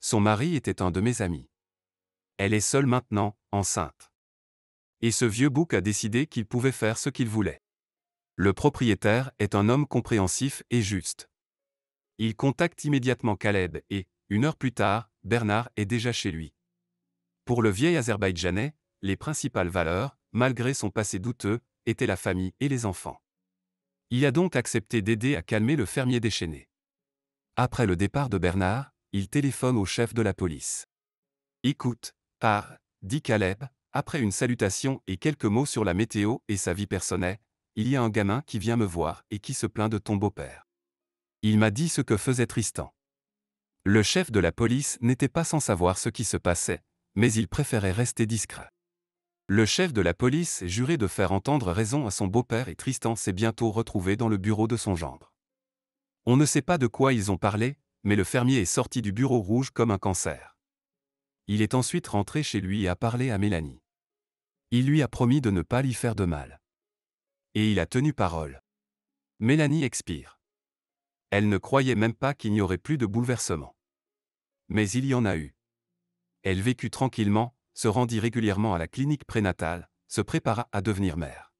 son mari était un de mes amis. Elle est seule maintenant, enceinte. Et ce vieux bouc a décidé qu'il pouvait faire ce qu'il voulait. Le propriétaire est un homme compréhensif et juste. Il contacte immédiatement Caleb et, une heure plus tard, Bernard est déjà chez lui. Pour le vieil Azerbaïdjanais, les principales valeurs, malgré son passé douteux, étaient la famille et les enfants. Il a donc accepté d'aider à calmer le fermier déchaîné. Après le départ de Bernard, il téléphone au chef de la police. Écoute, par, dit Caleb, après une salutation et quelques mots sur la météo et sa vie personnelle, il y a un gamin qui vient me voir et qui se plaint de ton beau-père. Il m'a dit ce que faisait Tristan. Le chef de la police n'était pas sans savoir ce qui se passait, mais il préférait rester discret. Le chef de la police juré de faire entendre raison à son beau-père et Tristan s'est bientôt retrouvé dans le bureau de son gendre. On ne sait pas de quoi ils ont parlé, mais le fermier est sorti du bureau rouge comme un cancer. Il est ensuite rentré chez lui et a parlé à Mélanie. Il lui a promis de ne pas lui faire de mal. Et il a tenu parole. Mélanie expire. Elle ne croyait même pas qu'il n'y aurait plus de bouleversement. Mais il y en a eu. Elle vécut tranquillement, se rendit régulièrement à la clinique prénatale, se prépara à devenir mère.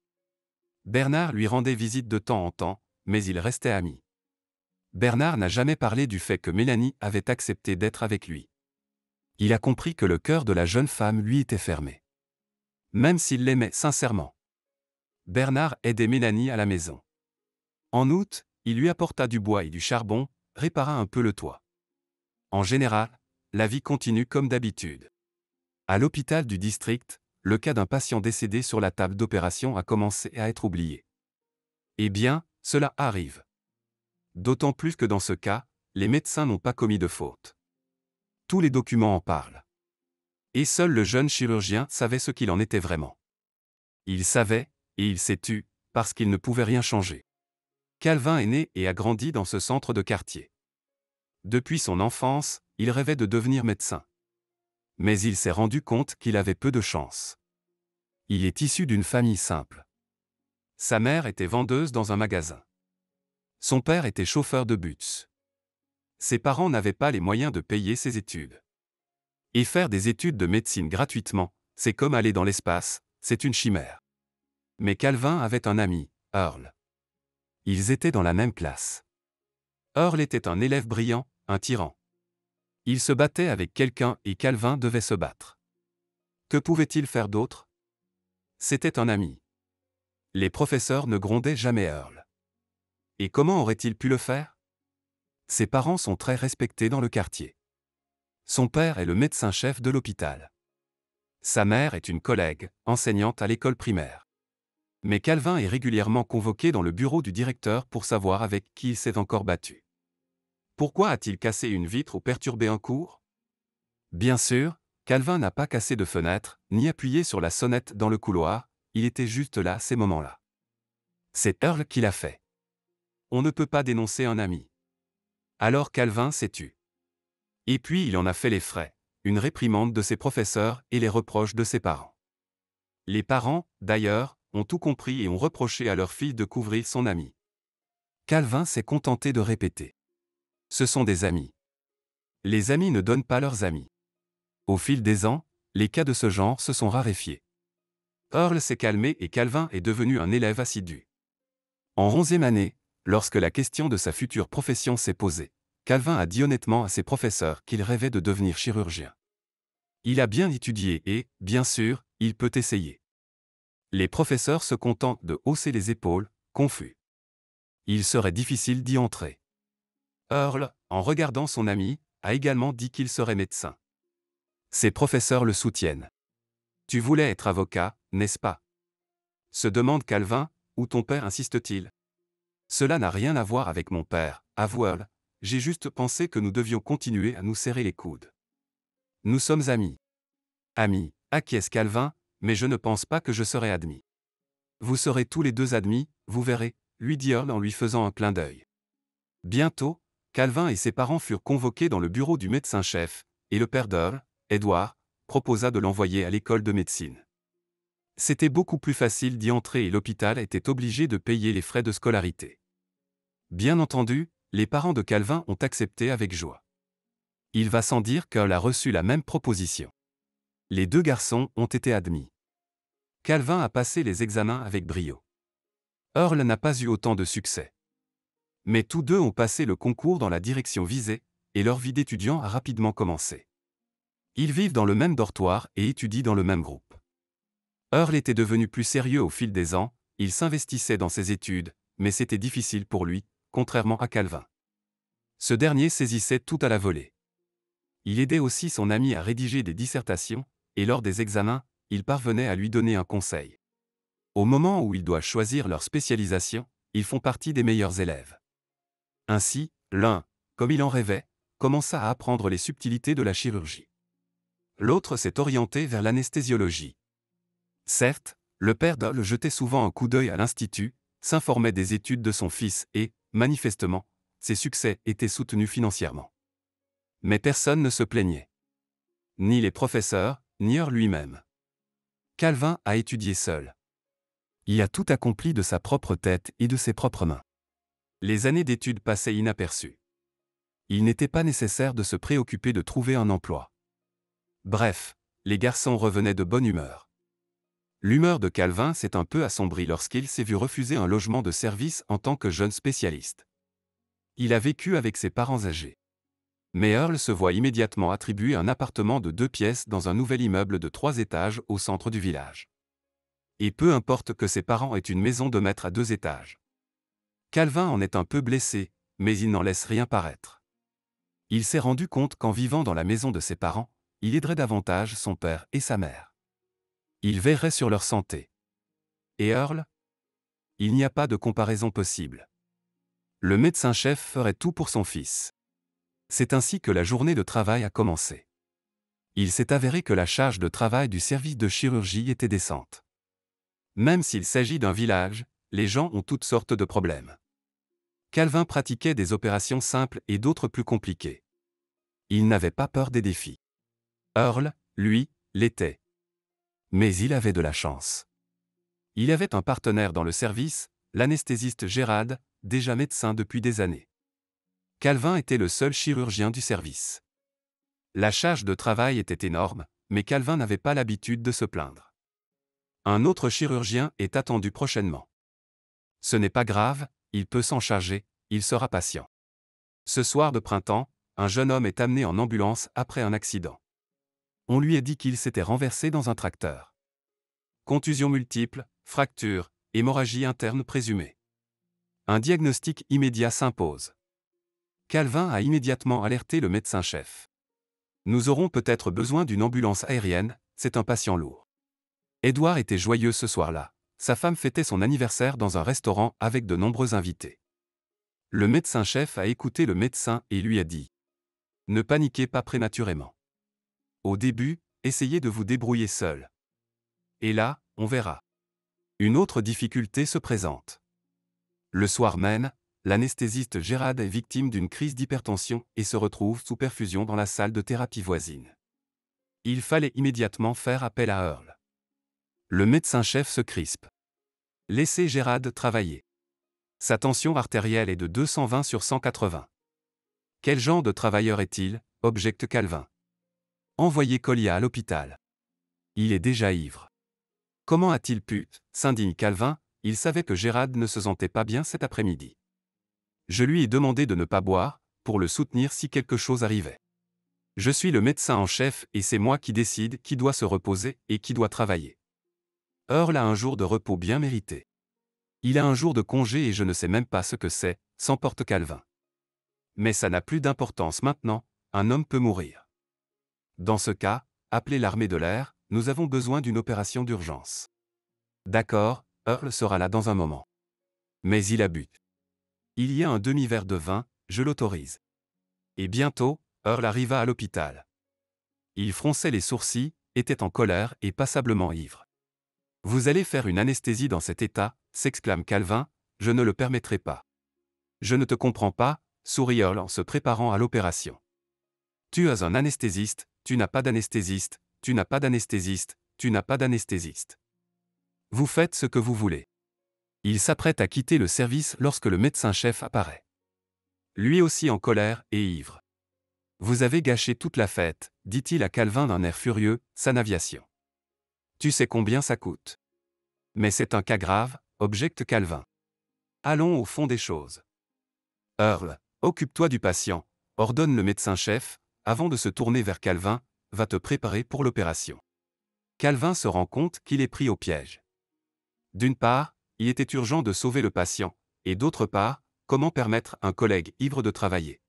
Bernard lui rendait visite de temps en temps, mais il restait amis. Bernard n'a jamais parlé du fait que Mélanie avait accepté d'être avec lui. Il a compris que le cœur de la jeune femme lui était fermé. Même s'il l'aimait sincèrement. Bernard aidait Mélanie à la maison. En août, il lui apporta du bois et du charbon, répara un peu le toit. En général, la vie continue comme d'habitude. À l'hôpital du district, le cas d'un patient décédé sur la table d'opération a commencé à être oublié. Eh bien, cela arrive d'autant plus que dans ce cas, les médecins n'ont pas commis de faute. Tous les documents en parlent. Et seul le jeune chirurgien savait ce qu'il en était vraiment. Il savait, et il s'est tu, parce qu'il ne pouvait rien changer. Calvin est né et a grandi dans ce centre de quartier. Depuis son enfance, il rêvait de devenir médecin. Mais il s'est rendu compte qu'il avait peu de chance. Il est issu d'une famille simple. Sa mère était vendeuse dans un magasin. Son père était chauffeur de bus. Ses parents n'avaient pas les moyens de payer ses études. Et faire des études de médecine gratuitement, c'est comme aller dans l'espace, c'est une chimère. Mais Calvin avait un ami, Earl. Ils étaient dans la même classe. Earl était un élève brillant, un tyran. Il se battait avec quelqu'un et Calvin devait se battre. Que pouvait-il faire d'autre C'était un ami. Les professeurs ne grondaient jamais Earl. Et comment aurait-il pu le faire Ses parents sont très respectés dans le quartier. Son père est le médecin-chef de l'hôpital. Sa mère est une collègue, enseignante à l'école primaire. Mais Calvin est régulièrement convoqué dans le bureau du directeur pour savoir avec qui il s'est encore battu. Pourquoi a-t-il cassé une vitre ou perturbé un cours Bien sûr, Calvin n'a pas cassé de fenêtre, ni appuyé sur la sonnette dans le couloir, il était juste là ces moments-là. C'est Earl qui l'a fait on ne peut pas dénoncer un ami. Alors Calvin s'est tu. Et puis il en a fait les frais, une réprimande de ses professeurs et les reproches de ses parents. Les parents, d'ailleurs, ont tout compris et ont reproché à leur fille de couvrir son ami. Calvin s'est contenté de répéter. Ce sont des amis. Les amis ne donnent pas leurs amis. Au fil des ans, les cas de ce genre se sont raréfiés. Earl s'est calmé et Calvin est devenu un élève assidu. En onzième année, lorsque la question de sa future profession s'est posée. Calvin a dit honnêtement à ses professeurs qu'il rêvait de devenir chirurgien. Il a bien étudié et, bien sûr, il peut essayer. Les professeurs se contentent de hausser les épaules, confus. Il serait difficile d'y entrer. Earl, en regardant son ami, a également dit qu'il serait médecin. Ses professeurs le soutiennent. Tu voulais être avocat, n'est-ce pas se demande Calvin, où ton père insiste-t-il cela n'a rien à voir avec mon père, avoue Earl, J'ai juste pensé que nous devions continuer à nous serrer les coudes. Nous sommes amis. Amis, acquiesce Calvin, mais je ne pense pas que je serai admis. Vous serez tous les deux admis, vous verrez, lui dit Earl en lui faisant un clin d'œil. Bientôt, Calvin et ses parents furent convoqués dans le bureau du médecin-chef, et le père d'Earl, Edward, proposa de l'envoyer à l'école de médecine. C'était beaucoup plus facile d'y entrer et l'hôpital était obligé de payer les frais de scolarité. Bien entendu, les parents de Calvin ont accepté avec joie. Il va sans dire qu'Earl a reçu la même proposition. Les deux garçons ont été admis. Calvin a passé les examens avec brio. Earl n'a pas eu autant de succès. Mais tous deux ont passé le concours dans la direction visée, et leur vie d'étudiant a rapidement commencé. Ils vivent dans le même dortoir et étudient dans le même groupe. Earl était devenu plus sérieux au fil des ans, il s'investissait dans ses études, mais c'était difficile pour lui, contrairement à Calvin. Ce dernier saisissait tout à la volée. Il aidait aussi son ami à rédiger des dissertations, et lors des examens, il parvenait à lui donner un conseil. Au moment où il doit choisir leur spécialisation, ils font partie des meilleurs élèves. Ainsi, l'un, comme il en rêvait, commença à apprendre les subtilités de la chirurgie. L'autre s'est orienté vers l'anesthésiologie. Certes, le père Dole jetait souvent un coup d'œil à l'Institut, s'informait des études de son fils et, manifestement, ses succès étaient soutenus financièrement. Mais personne ne se plaignait. Ni les professeurs, ni Heur lui-même. Calvin a étudié seul. Il a tout accompli de sa propre tête et de ses propres mains. Les années d'études passaient inaperçues. Il n'était pas nécessaire de se préoccuper de trouver un emploi. Bref, les garçons revenaient de bonne humeur l'humeur de Calvin s'est un peu assombrie lorsqu'il s'est vu refuser un logement de service en tant que jeune spécialiste. Il a vécu avec ses parents âgés. Mais Earl se voit immédiatement attribuer un appartement de deux pièces dans un nouvel immeuble de trois étages au centre du village. Et peu importe que ses parents aient une maison de maître à deux étages. Calvin en est un peu blessé, mais il n'en laisse rien paraître. Il s'est rendu compte qu'en vivant dans la maison de ses parents, il aiderait davantage son père et sa mère. Il verrait sur leur santé. Et Earl Il n'y a pas de comparaison possible. Le médecin-chef ferait tout pour son fils. C'est ainsi que la journée de travail a commencé. Il s'est avéré que la charge de travail du service de chirurgie était décente. Même s'il s'agit d'un village, les gens ont toutes sortes de problèmes. Calvin pratiquait des opérations simples et d'autres plus compliquées. Il n'avait pas peur des défis. Earl, lui, l'était. Mais il avait de la chance. Il avait un partenaire dans le service, l'anesthésiste Gérard, déjà médecin depuis des années. Calvin était le seul chirurgien du service. La charge de travail était énorme, mais Calvin n'avait pas l'habitude de se plaindre. Un autre chirurgien est attendu prochainement. Ce n'est pas grave, il peut s'en charger, il sera patient. Ce soir de printemps, un jeune homme est amené en ambulance après un accident on lui a dit qu'il s'était renversé dans un tracteur. Contusions multiples, fractures, hémorragie interne présumée. Un diagnostic immédiat s'impose. Calvin a immédiatement alerté le médecin-chef. Nous aurons peut-être besoin d'une ambulance aérienne, c'est un patient lourd. Edouard était joyeux ce soir-là. Sa femme fêtait son anniversaire dans un restaurant avec de nombreux invités. Le médecin-chef a écouté le médecin et lui a dit ⁇ Ne paniquez pas prématurément. Au début, essayez de vous débrouiller seul. Et là, on verra. Une autre difficulté se présente. Le soir même, l'anesthésiste Gérard est victime d'une crise d'hypertension et se retrouve sous perfusion dans la salle de thérapie voisine. Il fallait immédiatement faire appel à Earl. Le médecin-chef se crispe. Laissez Gérard travailler. Sa tension artérielle est de 220 sur 180. Quel genre de travailleur est-il objecte Calvin. Envoyez Colia à l'hôpital. Il est déjà ivre. Comment a-t-il pu s'indigne Calvin, il savait que Gérard ne se sentait pas bien cet après-midi. Je lui ai demandé de ne pas boire, pour le soutenir si quelque chose arrivait. Je suis le médecin en chef et c'est moi qui décide qui doit se reposer et qui doit travailler. Earl a un jour de repos bien mérité. Il a un jour de congé et je ne sais même pas ce que c'est, s'emporte Calvin. Mais ça n'a plus d'importance maintenant, un homme peut mourir. Dans ce cas, appelez l'armée de l'air, nous avons besoin d'une opération d'urgence. D'accord, Earl sera là dans un moment. Mais il a bu. Il y a un demi-verre de vin, je l'autorise. Et bientôt, Earl arriva à l'hôpital. Il fronçait les sourcils, était en colère et passablement ivre. Vous allez faire une anesthésie dans cet état, s'exclame Calvin, je ne le permettrai pas. Je ne te comprends pas, sourit Earl en se préparant à l'opération. Tu as un anesthésiste, tu n'as pas d'anesthésiste, tu n'as pas d'anesthésiste, tu n'as pas d'anesthésiste. Vous faites ce que vous voulez. Il s'apprête à quitter le service lorsque le médecin-chef apparaît. Lui aussi en colère et ivre. Vous avez gâché toute la fête, dit-il à Calvin d'un air furieux, sa navigation. Tu sais combien ça coûte. Mais c'est un cas grave, objecte Calvin. Allons au fond des choses. Earl, occupe-toi du patient, ordonne le médecin-chef, avant de se tourner vers Calvin, va te préparer pour l'opération. Calvin se rend compte qu'il est pris au piège. D'une part, il était urgent de sauver le patient, et d'autre part, comment permettre un collègue ivre de travailler.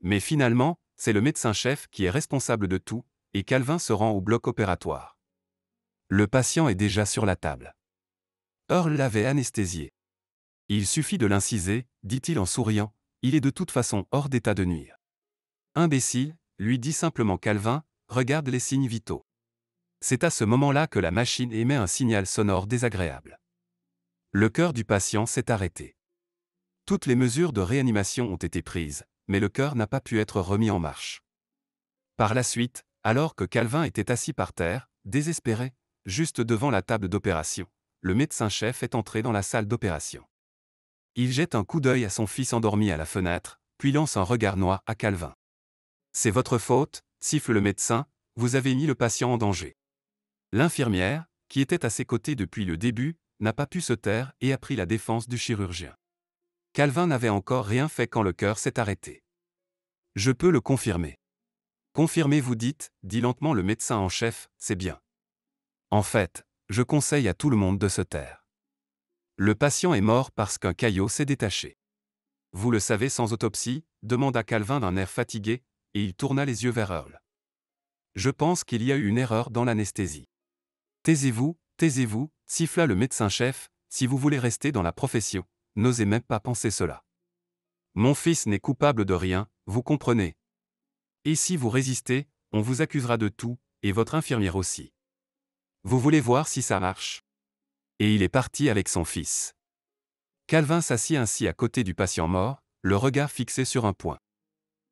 Mais finalement, c'est le médecin-chef qui est responsable de tout, et Calvin se rend au bloc opératoire. Le patient est déjà sur la table. Earl l'avait anesthésié. Il suffit de l'inciser, dit-il en souriant, il est de toute façon hors d'état de nuire. Imbécile, lui dit simplement Calvin, regarde les signes vitaux. C'est à ce moment-là que la machine émet un signal sonore désagréable. Le cœur du patient s'est arrêté. Toutes les mesures de réanimation ont été prises, mais le cœur n'a pas pu être remis en marche. Par la suite, alors que Calvin était assis par terre, désespéré, juste devant la table d'opération, le médecin-chef est entré dans la salle d'opération. Il jette un coup d'œil à son fils endormi à la fenêtre, puis lance un regard noir à Calvin. C'est votre faute, siffle le médecin, vous avez mis le patient en danger. L'infirmière, qui était à ses côtés depuis le début, n'a pas pu se taire et a pris la défense du chirurgien. Calvin n'avait encore rien fait quand le cœur s'est arrêté. Je peux le confirmer. Confirmez, vous dites, dit lentement le médecin en chef, c'est bien. En fait, je conseille à tout le monde de se taire. Le patient est mort parce qu'un caillot s'est détaché. Vous le savez sans autopsie demanda Calvin d'un air fatigué, et il tourna les yeux vers Earl. Je pense qu'il y a eu une erreur dans l'anesthésie. Taisez-vous, taisez-vous, siffla le médecin-chef, si vous voulez rester dans la profession, n'osez même pas penser cela. Mon fils n'est coupable de rien, vous comprenez. Et si vous résistez, on vous accusera de tout, et votre infirmière aussi. Vous voulez voir si ça marche Et il est parti avec son fils. Calvin s'assit ainsi à côté du patient mort, le regard fixé sur un point.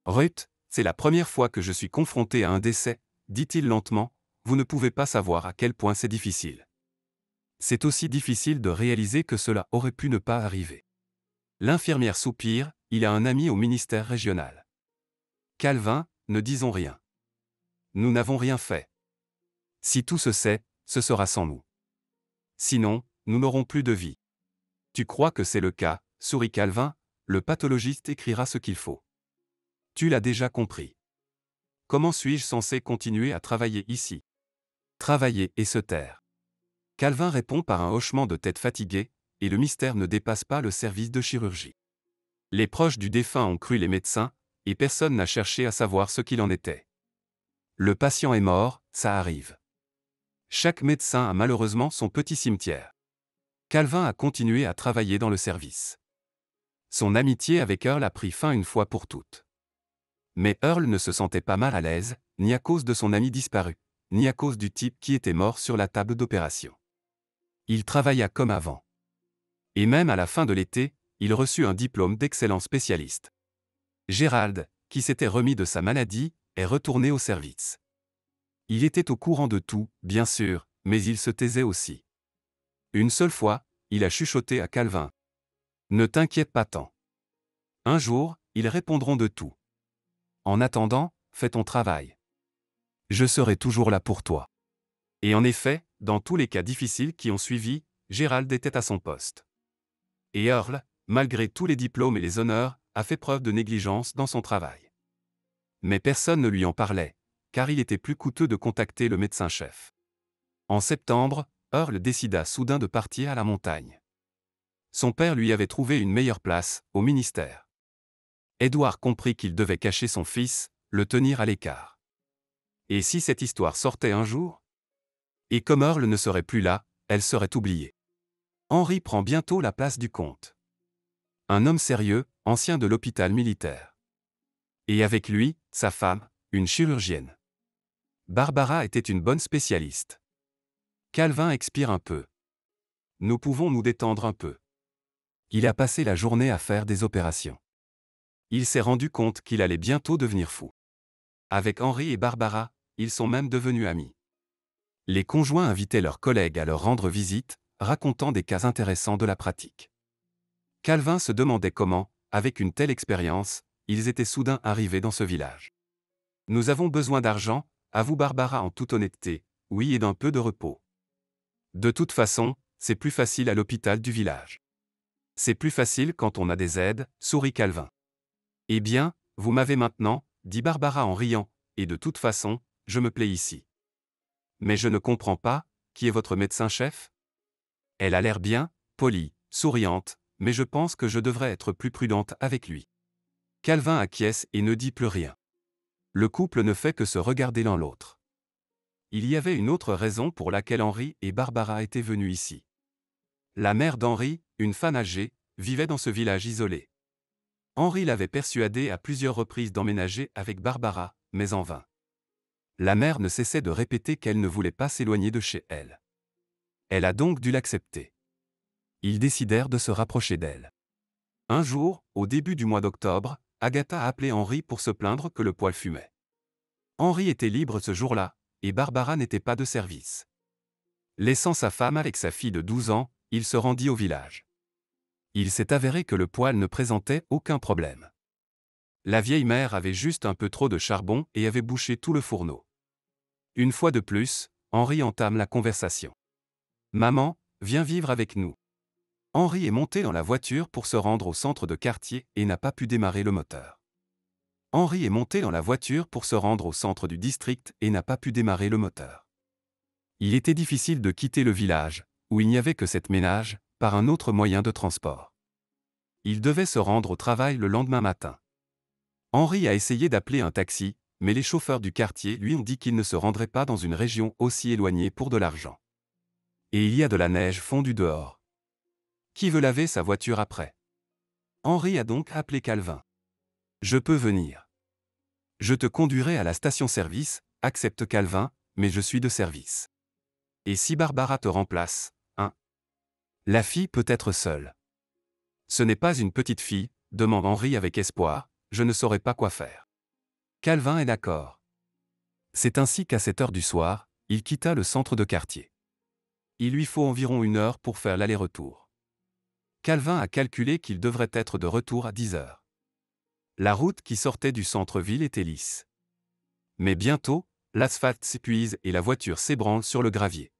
Ruth, c'est la première fois que je suis confronté à un décès, dit-il lentement, vous ne pouvez pas savoir à quel point c'est difficile. C'est aussi difficile de réaliser que cela aurait pu ne pas arriver. L'infirmière soupire, il a un ami au ministère régional. Calvin, ne disons rien. Nous n'avons rien fait. Si tout se sait, ce sera sans nous. Sinon, nous n'aurons plus de vie. Tu crois que c'est le cas, sourit Calvin, le pathologiste écrira ce qu'il faut. Tu l'as déjà compris. Comment suis-je censé continuer à travailler ici Travailler et se taire. Calvin répond par un hochement de tête fatigué, et le mystère ne dépasse pas le service de chirurgie. Les proches du défunt ont cru les médecins, et personne n'a cherché à savoir ce qu'il en était. Le patient est mort, ça arrive. Chaque médecin a malheureusement son petit cimetière. Calvin a continué à travailler dans le service. Son amitié avec Earl a pris fin une fois pour toutes. Mais Earl ne se sentait pas mal à l'aise, ni à cause de son ami disparu, ni à cause du type qui était mort sur la table d'opération. Il travailla comme avant. Et même à la fin de l'été, il reçut un diplôme d'excellent spécialiste. Gérald, qui s'était remis de sa maladie, est retourné au service. Il était au courant de tout, bien sûr, mais il se taisait aussi. Une seule fois, il a chuchoté à Calvin. Ne t'inquiète pas tant. Un jour, ils répondront de tout. En attendant, fais ton travail. Je serai toujours là pour toi. Et en effet, dans tous les cas difficiles qui ont suivi, Gérald était à son poste. Et Earl, malgré tous les diplômes et les honneurs, a fait preuve de négligence dans son travail. Mais personne ne lui en parlait, car il était plus coûteux de contacter le médecin-chef. En septembre, Earl décida soudain de partir à la montagne. Son père lui avait trouvé une meilleure place, au ministère. Edouard comprit qu'il devait cacher son fils, le tenir à l'écart. Et si cette histoire sortait un jour Et comme Earl ne serait plus là, elle serait oubliée. Henri prend bientôt la place du comte. Un homme sérieux, ancien de l'hôpital militaire. Et avec lui, sa femme, une chirurgienne. Barbara était une bonne spécialiste. Calvin expire un peu. Nous pouvons nous détendre un peu. Il a passé la journée à faire des opérations il s'est rendu compte qu'il allait bientôt devenir fou. Avec Henri et Barbara, ils sont même devenus amis. Les conjoints invitaient leurs collègues à leur rendre visite, racontant des cas intéressants de la pratique. Calvin se demandait comment, avec une telle expérience, ils étaient soudain arrivés dans ce village. Nous avons besoin d'argent, avoue Barbara en toute honnêteté, oui et d'un peu de repos. De toute façon, c'est plus facile à l'hôpital du village. C'est plus facile quand on a des aides, sourit Calvin. Eh bien, vous m'avez maintenant, dit Barbara en riant, et de toute façon, je me plais ici. Mais je ne comprends pas, qui est votre médecin-chef Elle a l'air bien, polie, souriante, mais je pense que je devrais être plus prudente avec lui. Calvin acquiesce et ne dit plus rien. Le couple ne fait que se regarder l'un l'autre. Il y avait une autre raison pour laquelle Henri et Barbara étaient venus ici. La mère d'Henri, une femme âgée, vivait dans ce village isolé. Henri l'avait persuadé à plusieurs reprises d'emménager avec Barbara, mais en vain. La mère ne cessait de répéter qu'elle ne voulait pas s'éloigner de chez elle. Elle a donc dû l'accepter. Ils décidèrent de se rapprocher d'elle. Un jour, au début du mois d'octobre, Agatha a appelé Henri pour se plaindre que le poêle fumait. Henri était libre ce jour-là, et Barbara n'était pas de service. Laissant sa femme avec sa fille de 12 ans, il se rendit au village il s'est avéré que le poêle ne présentait aucun problème. La vieille mère avait juste un peu trop de charbon et avait bouché tout le fourneau. Une fois de plus, Henri entame la conversation. Maman, viens vivre avec nous. Henri est monté dans la voiture pour se rendre au centre de quartier et n'a pas pu démarrer le moteur. Henri est monté dans la voiture pour se rendre au centre du district et n'a pas pu démarrer le moteur. Il était difficile de quitter le village, où il n'y avait que cette ménage, par un autre moyen de transport. Il devait se rendre au travail le lendemain matin. Henri a essayé d'appeler un taxi, mais les chauffeurs du quartier lui ont dit qu'il ne se rendrait pas dans une région aussi éloignée pour de l'argent. Et il y a de la neige fondue dehors. Qui veut laver sa voiture après Henri a donc appelé Calvin. Je peux venir. Je te conduirai à la station-service, accepte Calvin, mais je suis de service. Et si Barbara te remplace, la fille peut être seule. Ce n'est pas une petite fille, demande Henri avec espoir, je ne saurais pas quoi faire. Calvin est d'accord. C'est ainsi qu'à 7 heures du soir, il quitta le centre de quartier. Il lui faut environ une heure pour faire l'aller-retour. Calvin a calculé qu'il devrait être de retour à 10 heures. La route qui sortait du centre-ville était lisse. Mais bientôt, l'asphalte s'épuise et la voiture s'ébranle sur le gravier.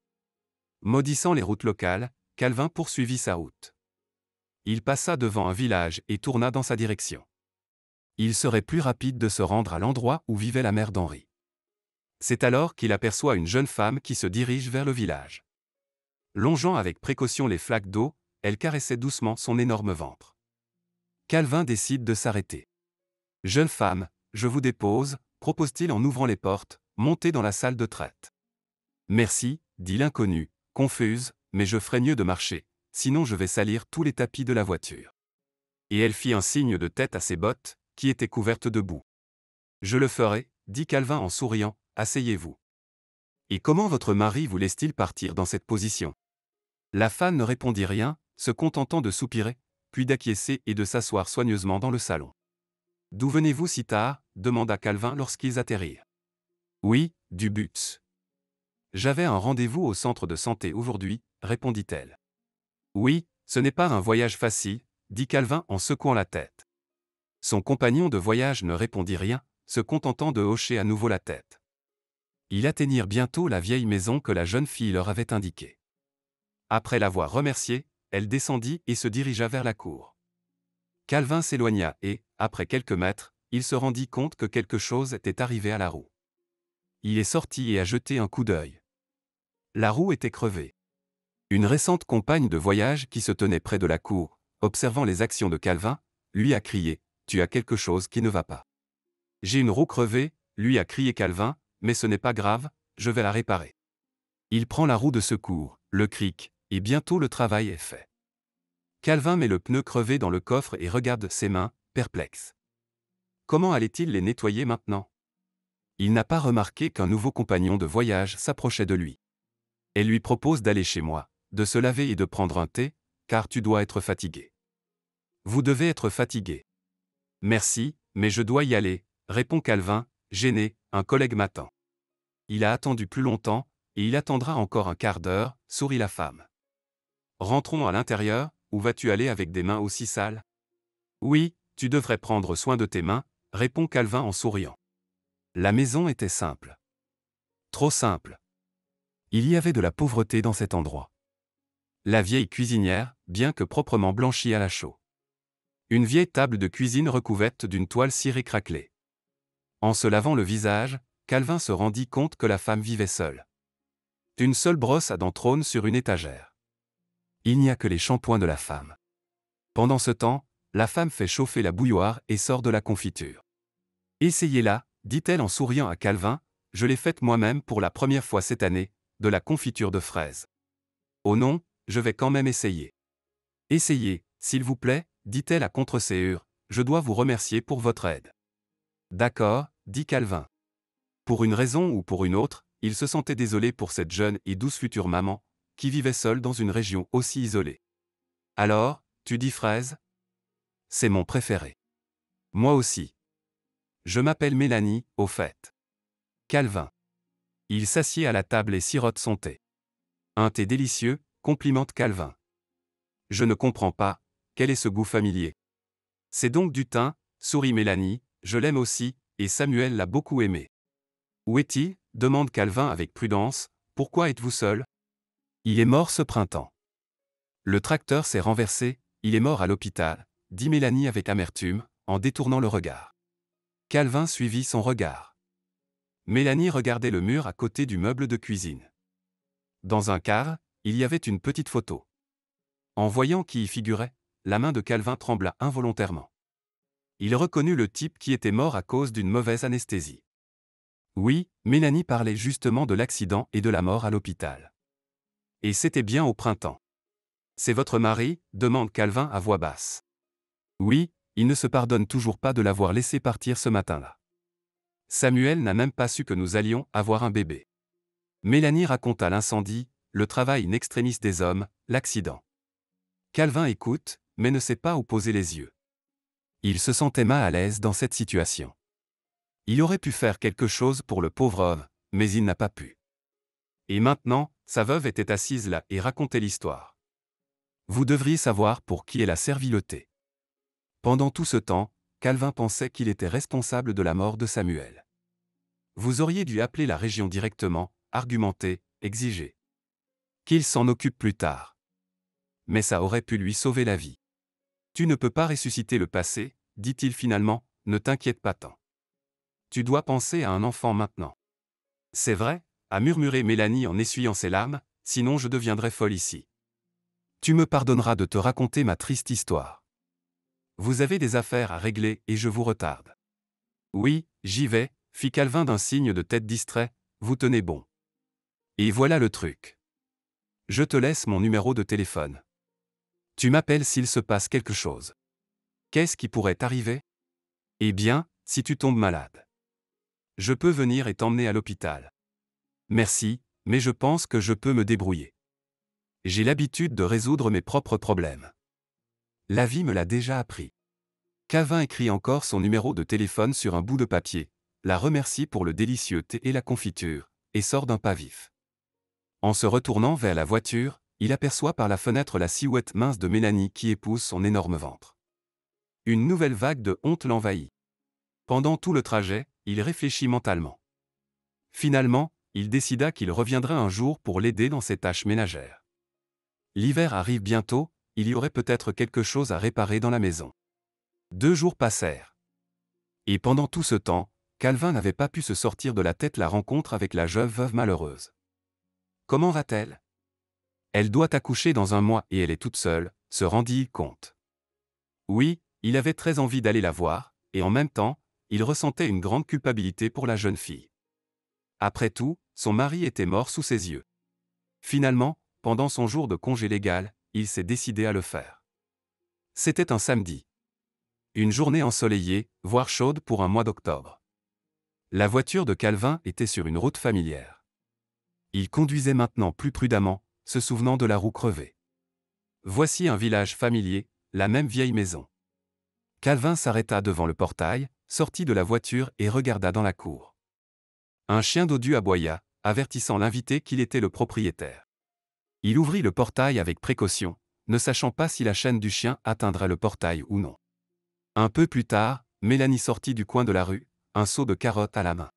Maudissant les routes locales, Calvin poursuivit sa route. Il passa devant un village et tourna dans sa direction. Il serait plus rapide de se rendre à l'endroit où vivait la mère d'Henri. C'est alors qu'il aperçoit une jeune femme qui se dirige vers le village. Longeant avec précaution les flaques d'eau, elle caressait doucement son énorme ventre. Calvin décide de s'arrêter. Jeune femme, je vous dépose, propose-t-il en ouvrant les portes, montez dans la salle de traite. Merci, dit l'inconnue, confuse, mais je ferai mieux de marcher, sinon je vais salir tous les tapis de la voiture. Et elle fit un signe de tête à ses bottes, qui étaient couvertes de boue. Je le ferai, dit Calvin en souriant, asseyez-vous. Et comment votre mari vous laisse-t-il partir dans cette position La femme ne répondit rien, se contentant de soupirer, puis d'acquiescer et de s'asseoir soigneusement dans le salon. D'où venez-vous si tard demanda Calvin lorsqu'ils atterrirent. Oui, du Butz. J'avais un rendez-vous au centre de santé aujourd'hui, répondit-elle. Oui, ce n'est pas un voyage facile, dit Calvin en secouant la tête. Son compagnon de voyage ne répondit rien, se contentant de hocher à nouveau la tête. Ils atteignirent bientôt la vieille maison que la jeune fille leur avait indiquée. Après l'avoir remerciée, elle descendit et se dirigea vers la cour. Calvin s'éloigna et, après quelques mètres, il se rendit compte que quelque chose était arrivé à la roue. Il est sorti et a jeté un coup d'œil la roue était crevée. Une récente compagne de voyage qui se tenait près de la cour, observant les actions de Calvin, lui a crié Tu as quelque chose qui ne va pas. J'ai une roue crevée, lui a crié Calvin, mais ce n'est pas grave, je vais la réparer. Il prend la roue de secours, le cric, et bientôt le travail est fait. Calvin met le pneu crevé dans le coffre et regarde ses mains, perplexe. Comment allait-il les nettoyer maintenant Il n'a pas remarqué qu'un nouveau compagnon de voyage s'approchait de lui. Elle lui propose d'aller chez moi, de se laver et de prendre un thé, car tu dois être fatigué. Vous devez être fatigué. Merci, mais je dois y aller, répond Calvin, gêné, un collègue m'attend. Il a attendu plus longtemps, et il attendra encore un quart d'heure, sourit la femme. Rentrons à l'intérieur, où vas-tu aller avec des mains aussi sales Oui, tu devrais prendre soin de tes mains, répond Calvin en souriant. La maison était simple. Trop simple. Il y avait de la pauvreté dans cet endroit. La vieille cuisinière, bien que proprement blanchie à la chaux. Une vieille table de cuisine recouverte d'une toile cirée craquelée. En se lavant le visage, Calvin se rendit compte que la femme vivait seule. Une seule brosse à dents trône sur une étagère. Il n'y a que les shampoings de la femme. Pendant ce temps, la femme fait chauffer la bouilloire et sort de la confiture. Essayez-la, dit-elle en souriant à Calvin, je l'ai faite moi-même pour la première fois cette année, de la confiture de fraises. Oh non, je vais quand même essayer. Essayez, s'il vous plaît, dit-elle à contre je dois vous remercier pour votre aide. D'accord, dit Calvin. Pour une raison ou pour une autre, il se sentait désolé pour cette jeune et douce future maman, qui vivait seule dans une région aussi isolée. Alors, tu dis fraise C'est mon préféré. Moi aussi. Je m'appelle Mélanie, au fait. Calvin. Il s'assied à la table et sirote son thé. Un thé délicieux, complimente Calvin. Je ne comprends pas, quel est ce goût familier C'est donc du thym, sourit Mélanie, je l'aime aussi, et Samuel l'a beaucoup aimé. Où est-il demande Calvin avec prudence, pourquoi êtes-vous seul Il est mort ce printemps. Le tracteur s'est renversé, il est mort à l'hôpital, dit Mélanie avec amertume, en détournant le regard. Calvin suivit son regard. Mélanie regardait le mur à côté du meuble de cuisine. Dans un quart, il y avait une petite photo. En voyant qui y figurait, la main de Calvin trembla involontairement. Il reconnut le type qui était mort à cause d'une mauvaise anesthésie. Oui, Mélanie parlait justement de l'accident et de la mort à l'hôpital. Et c'était bien au printemps. C'est votre mari demande Calvin à voix basse. Oui, il ne se pardonne toujours pas de l'avoir laissé partir ce matin-là. Samuel n'a même pas su que nous allions avoir un bébé. Mélanie raconta l'incendie, le travail in extremis des hommes, l'accident. Calvin écoute, mais ne sait pas où poser les yeux. Il se sentait mal à l'aise dans cette situation. Il aurait pu faire quelque chose pour le pauvre homme, mais il n'a pas pu. Et maintenant, sa veuve était assise là et racontait l'histoire. Vous devriez savoir pour qui est la servi Pendant tout ce temps, Calvin pensait qu'il était responsable de la mort de Samuel. Vous auriez dû appeler la région directement, argumenter, exiger. Qu'il s'en occupe plus tard. Mais ça aurait pu lui sauver la vie. Tu ne peux pas ressusciter le passé, dit-il finalement, ne t'inquiète pas tant. Tu dois penser à un enfant maintenant. C'est vrai, a murmuré Mélanie en essuyant ses larmes, sinon je deviendrai folle ici. Tu me pardonneras de te raconter ma triste histoire. Vous avez des affaires à régler et je vous retarde. Oui, j'y vais, fit Calvin d'un signe de tête distrait, vous tenez bon. Et voilà le truc. Je te laisse mon numéro de téléphone. Tu m'appelles s'il se passe quelque chose. Qu'est-ce qui pourrait t'arriver Eh bien, si tu tombes malade. Je peux venir et t'emmener à l'hôpital. Merci, mais je pense que je peux me débrouiller. J'ai l'habitude de résoudre mes propres problèmes. La vie me l'a déjà appris. Cavin écrit encore son numéro de téléphone sur un bout de papier, la remercie pour le délicieux thé et la confiture, et sort d'un pas vif. En se retournant vers la voiture, il aperçoit par la fenêtre la silhouette mince de Mélanie qui épouse son énorme ventre. Une nouvelle vague de honte l'envahit. Pendant tout le trajet, il réfléchit mentalement. Finalement, il décida qu'il reviendrait un jour pour l'aider dans ses tâches ménagères. L'hiver arrive bientôt, il y aurait peut-être quelque chose à réparer dans la maison. Deux jours passèrent. Et pendant tout ce temps, Calvin n'avait pas pu se sortir de la tête la rencontre avec la jeune veuve malheureuse. Comment va-t-elle Elle doit accoucher dans un mois et elle est toute seule, se rendit-il compte. Oui, il avait très envie d'aller la voir, et en même temps, il ressentait une grande culpabilité pour la jeune fille. Après tout, son mari était mort sous ses yeux. Finalement, pendant son jour de congé légal, il s'est décidé à le faire. C'était un samedi. Une journée ensoleillée, voire chaude pour un mois d'octobre. La voiture de Calvin était sur une route familière. Il conduisait maintenant plus prudemment, se souvenant de la roue crevée. Voici un village familier, la même vieille maison. Calvin s'arrêta devant le portail, sortit de la voiture et regarda dans la cour. Un chien dodu aboya, avertissant l'invité qu'il était le propriétaire. Il ouvrit le portail avec précaution, ne sachant pas si la chaîne du chien atteindrait le portail ou non. Un peu plus tard, Mélanie sortit du coin de la rue, un seau de carottes à la main.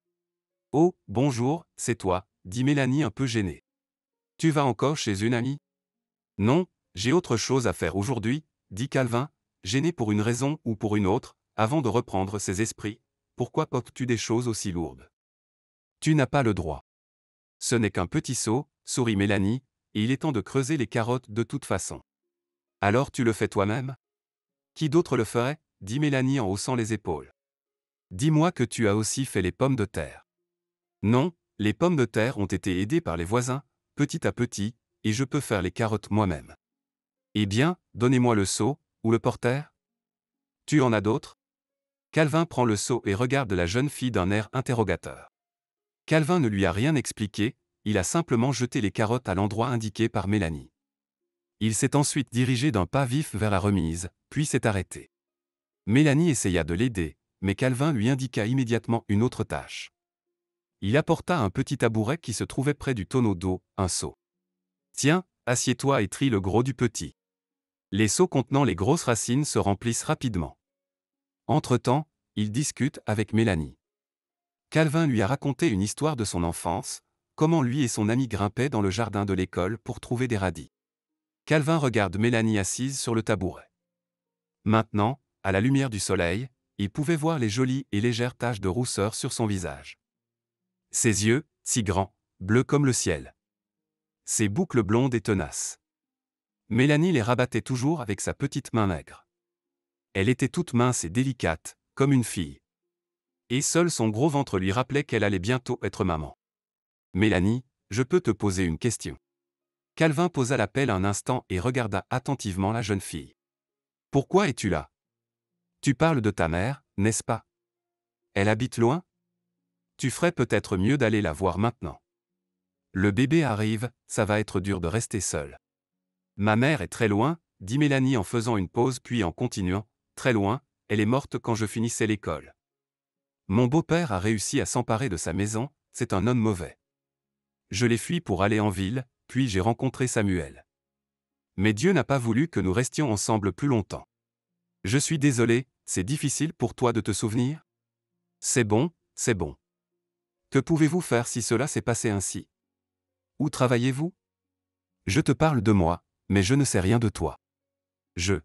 Oh, bonjour, c'est toi, dit Mélanie un peu gênée. Tu vas encore chez une amie Non, j'ai autre chose à faire aujourd'hui, dit Calvin, gêné pour une raison ou pour une autre, avant de reprendre ses esprits. Pourquoi portes-tu des choses aussi lourdes Tu n'as pas le droit. Ce n'est qu'un petit seau, sourit Mélanie, et il est temps de creuser les carottes de toute façon. Alors tu le fais toi-même Qui d'autre le ferait dit Mélanie en haussant les épaules. Dis-moi que tu as aussi fait les pommes de terre. Non, les pommes de terre ont été aidées par les voisins, petit à petit, et je peux faire les carottes moi-même. Eh bien, donnez-moi le seau, ou le porter Tu en as d'autres Calvin prend le seau et regarde la jeune fille d'un air interrogateur. Calvin ne lui a rien expliqué, il a simplement jeté les carottes à l'endroit indiqué par Mélanie. Il s'est ensuite dirigé d'un pas vif vers la remise, puis s'est arrêté. Mélanie essaya de l'aider, mais Calvin lui indiqua immédiatement une autre tâche. Il apporta un petit tabouret qui se trouvait près du tonneau d'eau, un seau. Tiens, assieds-toi et trie le gros du petit. Les seaux contenant les grosses racines se remplissent rapidement. Entre-temps, il discute avec Mélanie. Calvin lui a raconté une histoire de son enfance, comment lui et son ami grimpaient dans le jardin de l'école pour trouver des radis. Calvin regarde Mélanie assise sur le tabouret. Maintenant, à la lumière du soleil, il pouvait voir les jolies et légères taches de rousseur sur son visage. Ses yeux, si grands, bleus comme le ciel. Ses boucles blondes et tenaces. Mélanie les rabattait toujours avec sa petite main maigre. Elle était toute mince et délicate, comme une fille. Et seul son gros ventre lui rappelait qu'elle allait bientôt être maman. Mélanie, je peux te poser une question. Calvin posa l'appel un instant et regarda attentivement la jeune fille. Pourquoi es-tu là Tu parles de ta mère, n'est-ce pas Elle habite loin Tu ferais peut-être mieux d'aller la voir maintenant. Le bébé arrive, ça va être dur de rester seul. Ma mère est très loin, dit Mélanie en faisant une pause puis en continuant, très loin, elle est morte quand je finissais l'école. Mon beau-père a réussi à s'emparer de sa maison, c'est un homme mauvais je l'ai fui pour aller en ville, puis j'ai rencontré Samuel. Mais Dieu n'a pas voulu que nous restions ensemble plus longtemps. Je suis désolé, c'est difficile pour toi de te souvenir C'est bon, c'est bon. Que pouvez-vous faire si cela s'est passé ainsi Où travaillez-vous Je te parle de moi, mais je ne sais rien de toi. Je.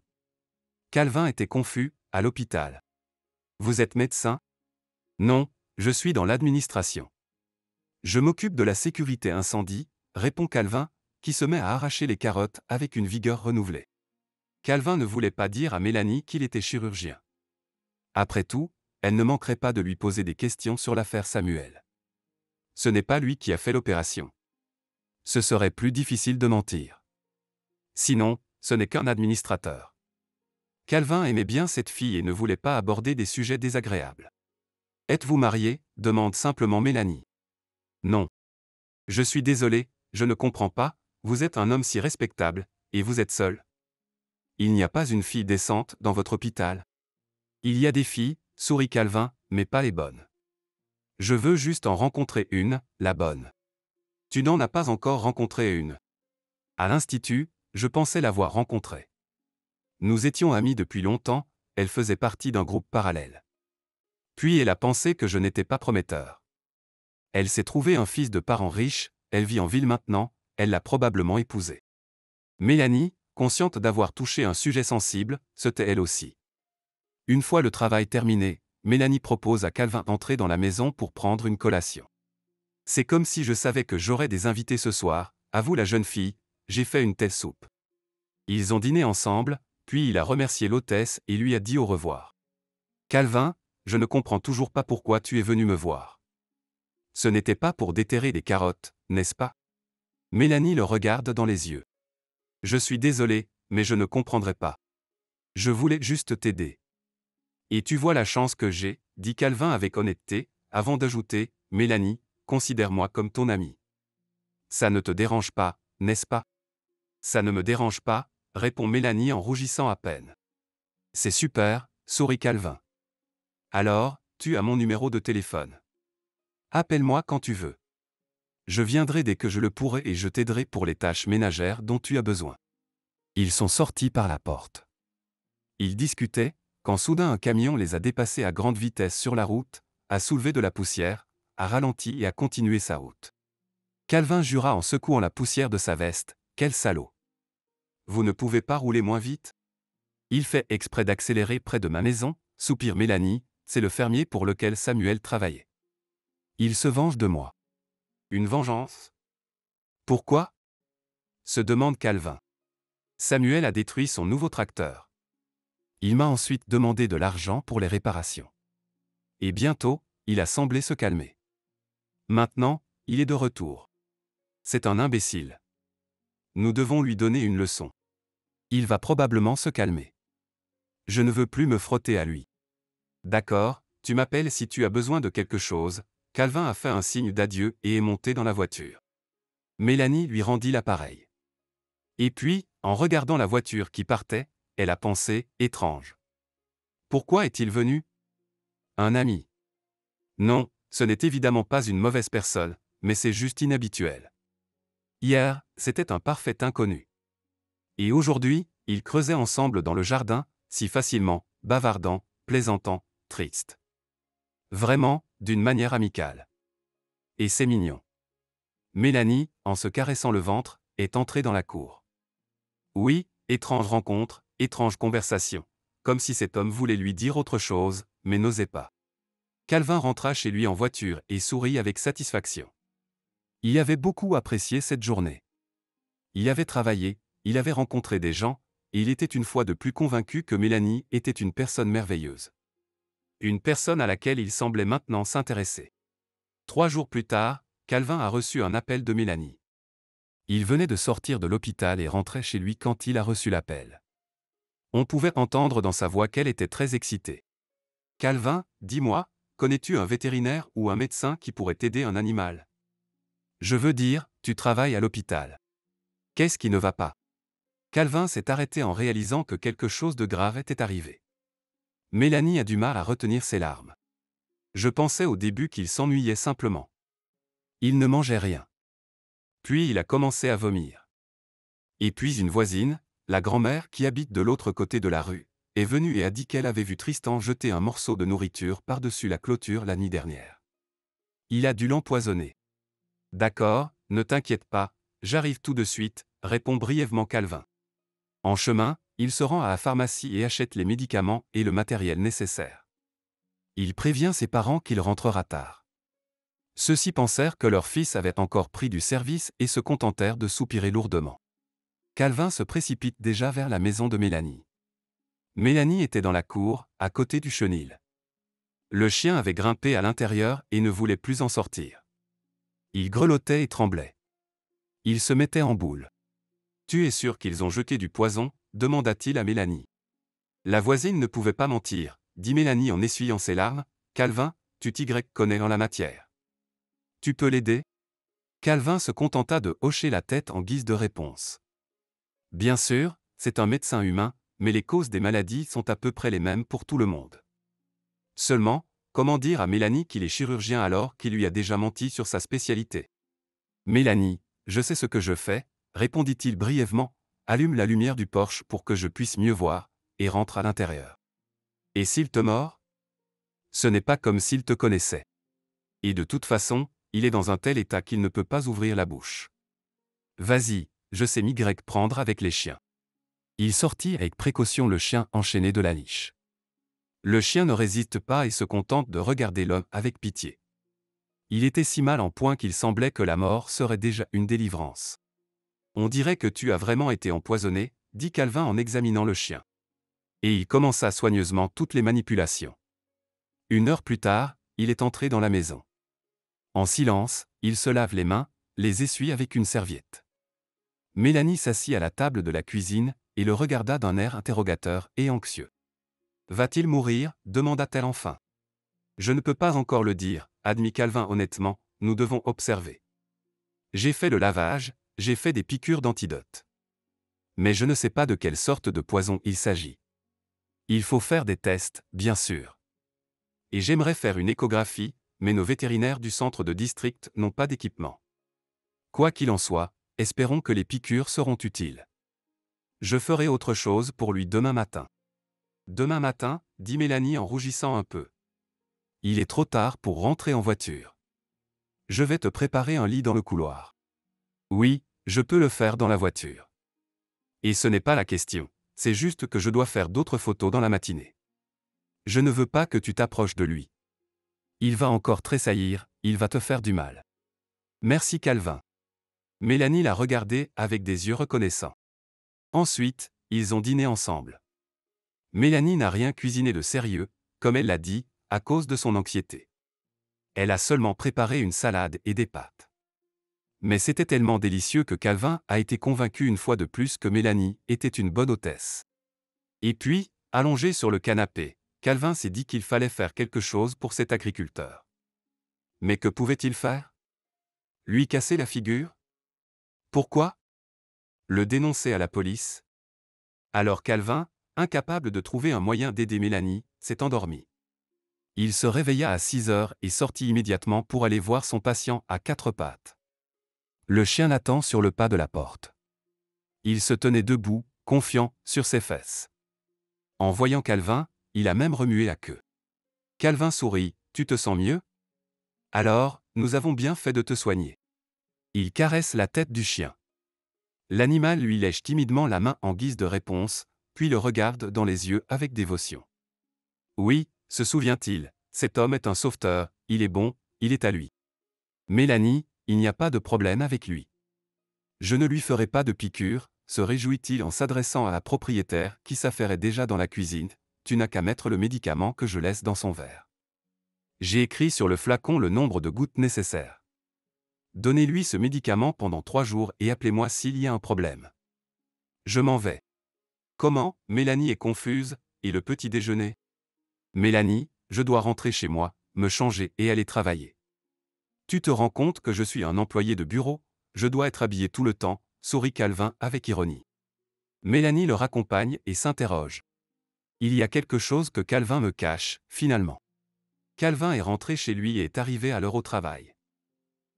Calvin était confus, à l'hôpital. Vous êtes médecin Non, je suis dans l'administration. Je m'occupe de la sécurité incendie, répond Calvin, qui se met à arracher les carottes avec une vigueur renouvelée. Calvin ne voulait pas dire à Mélanie qu'il était chirurgien. Après tout, elle ne manquerait pas de lui poser des questions sur l'affaire Samuel. Ce n'est pas lui qui a fait l'opération. Ce serait plus difficile de mentir. Sinon, ce n'est qu'un administrateur. Calvin aimait bien cette fille et ne voulait pas aborder des sujets désagréables. Êtes-vous marié demande simplement Mélanie. Non. Je suis désolé, je ne comprends pas, vous êtes un homme si respectable, et vous êtes seul. Il n'y a pas une fille décente dans votre hôpital. Il y a des filles, sourit Calvin, mais pas les bonnes. Je veux juste en rencontrer une, la bonne. Tu n'en as pas encore rencontré une. À l'institut, je pensais l'avoir rencontrée. Nous étions amis depuis longtemps, elle faisait partie d'un groupe parallèle. Puis elle a pensé que je n'étais pas prometteur. Elle s'est trouvée un fils de parents riches, elle vit en ville maintenant, elle l'a probablement épousé. Mélanie, consciente d'avoir touché un sujet sensible, se tait elle aussi. Une fois le travail terminé, Mélanie propose à Calvin d'entrer dans la maison pour prendre une collation. C'est comme si je savais que j'aurais des invités ce soir, avoue la jeune fille, j'ai fait une telle soupe. Ils ont dîné ensemble, puis il a remercié l'hôtesse et lui a dit au revoir. Calvin, je ne comprends toujours pas pourquoi tu es venu me voir. Ce n'était pas pour déterrer des carottes, n'est-ce pas Mélanie le regarde dans les yeux. Je suis désolé, mais je ne comprendrai pas. Je voulais juste t'aider. Et tu vois la chance que j'ai, dit Calvin avec honnêteté, avant d'ajouter, Mélanie, considère-moi comme ton ami. Ça ne te dérange pas, n'est-ce pas Ça ne me dérange pas, répond Mélanie en rougissant à peine. C'est super, sourit Calvin. Alors, tu as mon numéro de téléphone. Appelle-moi quand tu veux. Je viendrai dès que je le pourrai et je t'aiderai pour les tâches ménagères dont tu as besoin. Ils sont sortis par la porte. Ils discutaient, quand soudain un camion les a dépassés à grande vitesse sur la route, a soulevé de la poussière, a ralenti et a continué sa route. Calvin jura en secouant la poussière de sa veste, Quel salaud Vous ne pouvez pas rouler moins vite Il fait exprès d'accélérer près de ma maison, soupire Mélanie, c'est le fermier pour lequel Samuel travaillait. Il se venge de moi. Une vengeance Pourquoi se demande Calvin. Samuel a détruit son nouveau tracteur. Il m'a ensuite demandé de l'argent pour les réparations. Et bientôt, il a semblé se calmer. Maintenant, il est de retour. C'est un imbécile. Nous devons lui donner une leçon. Il va probablement se calmer. Je ne veux plus me frotter à lui. D'accord, tu m'appelles si tu as besoin de quelque chose, Calvin a fait un signe d'adieu et est monté dans la voiture. Mélanie lui rendit l'appareil. Et puis, en regardant la voiture qui partait, elle a pensé, étrange. Pourquoi est-il venu Un ami. Non, ce n'est évidemment pas une mauvaise personne, mais c'est juste inhabituel. Hier, c'était un parfait inconnu. Et aujourd'hui, ils creusaient ensemble dans le jardin, si facilement, bavardant, plaisantant, triste. Vraiment, d'une manière amicale. Et c'est mignon. Mélanie, en se caressant le ventre, est entrée dans la cour. Oui, étrange rencontre, étrange conversation. Comme si cet homme voulait lui dire autre chose, mais n'osait pas. Calvin rentra chez lui en voiture et sourit avec satisfaction. Il avait beaucoup apprécié cette journée. Il avait travaillé, il avait rencontré des gens, et il était une fois de plus convaincu que Mélanie était une personne merveilleuse une personne à laquelle il semblait maintenant s'intéresser. Trois jours plus tard, Calvin a reçu un appel de Mélanie. Il venait de sortir de l'hôpital et rentrait chez lui quand il a reçu l'appel. On pouvait entendre dans sa voix qu'elle était très excitée. Calvin, dis-moi, connais-tu un vétérinaire ou un médecin qui pourrait aider un animal Je veux dire, tu travailles à l'hôpital. Qu'est-ce qui ne va pas Calvin s'est arrêté en réalisant que quelque chose de grave était arrivé. Mélanie a du mal à retenir ses larmes. Je pensais au début qu'il s'ennuyait simplement. Il ne mangeait rien. Puis il a commencé à vomir. Et puis une voisine, la grand-mère qui habite de l'autre côté de la rue, est venue et a dit qu'elle avait vu Tristan jeter un morceau de nourriture par-dessus la clôture la nuit dernière. Il a dû l'empoisonner. D'accord, ne t'inquiète pas, j'arrive tout de suite, répond brièvement Calvin. En chemin, il se rend à la pharmacie et achète les médicaments et le matériel nécessaire. Il prévient ses parents qu'il rentrera tard. Ceux-ci pensèrent que leur fils avait encore pris du service et se contentèrent de soupirer lourdement. Calvin se précipite déjà vers la maison de Mélanie. Mélanie était dans la cour, à côté du chenil. Le chien avait grimpé à l'intérieur et ne voulait plus en sortir. Il grelottait et tremblait. Il se mettait en boule. Tu es sûr qu'ils ont jeté du poison demanda-t-il à Mélanie. La voisine ne pouvait pas mentir, dit Mélanie en essuyant ses larmes, Calvin, tu t'y connais en la matière. Tu peux l'aider Calvin se contenta de hocher la tête en guise de réponse. Bien sûr, c'est un médecin humain, mais les causes des maladies sont à peu près les mêmes pour tout le monde. Seulement, comment dire à Mélanie qu'il est chirurgien alors qu'il lui a déjà menti sur sa spécialité Mélanie, je sais ce que je fais, répondit-il brièvement, allume la lumière du porche pour que je puisse mieux voir, et rentre à l'intérieur. Et s'il te mord Ce n'est pas comme s'il te connaissait. Et de toute façon, il est dans un tel état qu'il ne peut pas ouvrir la bouche. Vas-y, je sais m'y prendre avec les chiens. Il sortit avec précaution le chien enchaîné de la niche. Le chien ne résiste pas et se contente de regarder l'homme avec pitié. Il était si mal en point qu'il semblait que la mort serait déjà une délivrance. On dirait que tu as vraiment été empoisonné, dit Calvin en examinant le chien. Et il commença soigneusement toutes les manipulations. Une heure plus tard, il est entré dans la maison. En silence, il se lave les mains, les essuie avec une serviette. Mélanie s'assit à la table de la cuisine et le regarda d'un air interrogateur et anxieux. Va-t-il mourir demanda-t-elle enfin. Je ne peux pas encore le dire, admit Calvin honnêtement, nous devons observer. J'ai fait le lavage, j'ai fait des piqûres d'antidote. Mais je ne sais pas de quelle sorte de poison il s'agit. Il faut faire des tests, bien sûr. Et j'aimerais faire une échographie, mais nos vétérinaires du centre de district n'ont pas d'équipement. Quoi qu'il en soit, espérons que les piqûres seront utiles. Je ferai autre chose pour lui demain matin. Demain matin, dit Mélanie en rougissant un peu. Il est trop tard pour rentrer en voiture. Je vais te préparer un lit dans le couloir. Oui, je peux le faire dans la voiture. Et ce n'est pas la question, c'est juste que je dois faire d'autres photos dans la matinée. Je ne veux pas que tu t'approches de lui. Il va encore tressaillir, il va te faire du mal. Merci Calvin. Mélanie l'a regardé avec des yeux reconnaissants. Ensuite, ils ont dîné ensemble. Mélanie n'a rien cuisiné de sérieux, comme elle l'a dit, à cause de son anxiété. Elle a seulement préparé une salade et des pâtes mais c'était tellement délicieux que Calvin a été convaincu une fois de plus que Mélanie était une bonne hôtesse. Et puis, allongé sur le canapé, Calvin s'est dit qu'il fallait faire quelque chose pour cet agriculteur. Mais que pouvait-il faire Lui casser la figure Pourquoi Le dénoncer à la police Alors Calvin, incapable de trouver un moyen d'aider Mélanie, s'est endormi. Il se réveilla à 6 heures et sortit immédiatement pour aller voir son patient à quatre pattes. Le chien l'attend sur le pas de la porte. Il se tenait debout, confiant, sur ses fesses. En voyant Calvin, il a même remué la queue. Calvin sourit, Tu te sens mieux Alors, nous avons bien fait de te soigner. Il caresse la tête du chien. L'animal lui lèche timidement la main en guise de réponse, puis le regarde dans les yeux avec dévotion. Oui, se souvient-il, cet homme est un sauveteur, il est bon, il est à lui. Mélanie, il n'y a pas de problème avec lui. Je ne lui ferai pas de piqûre, se réjouit-il en s'adressant à la propriétaire qui s'affairait déjà dans la cuisine, tu n'as qu'à mettre le médicament que je laisse dans son verre. J'ai écrit sur le flacon le nombre de gouttes nécessaires. Donnez-lui ce médicament pendant trois jours et appelez-moi s'il y a un problème. Je m'en vais. Comment Mélanie est confuse, et le petit déjeuner Mélanie, je dois rentrer chez moi, me changer et aller travailler. Tu te rends compte que je suis un employé de bureau, je dois être habillé tout le temps, sourit Calvin avec ironie. Mélanie le raccompagne et s'interroge. Il y a quelque chose que Calvin me cache, finalement. Calvin est rentré chez lui et est arrivé à l'heure au travail.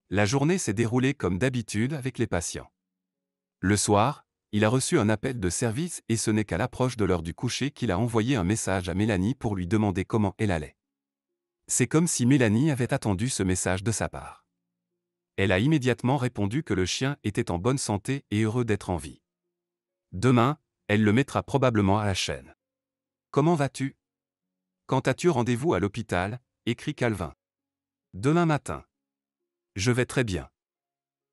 La journée s'est déroulée comme d'habitude avec les patients. Le soir, il a reçu un appel de service et ce n'est qu'à l'approche de l'heure du coucher qu'il a envoyé un message à Mélanie pour lui demander comment elle allait. C'est comme si Mélanie avait attendu ce message de sa part. Elle a immédiatement répondu que le chien était en bonne santé et heureux d'être en vie. Demain, elle le mettra probablement à la chaîne. Comment vas-tu Quand as-tu rendez-vous à l'hôpital écrit Calvin. Demain matin. Je vais très bien.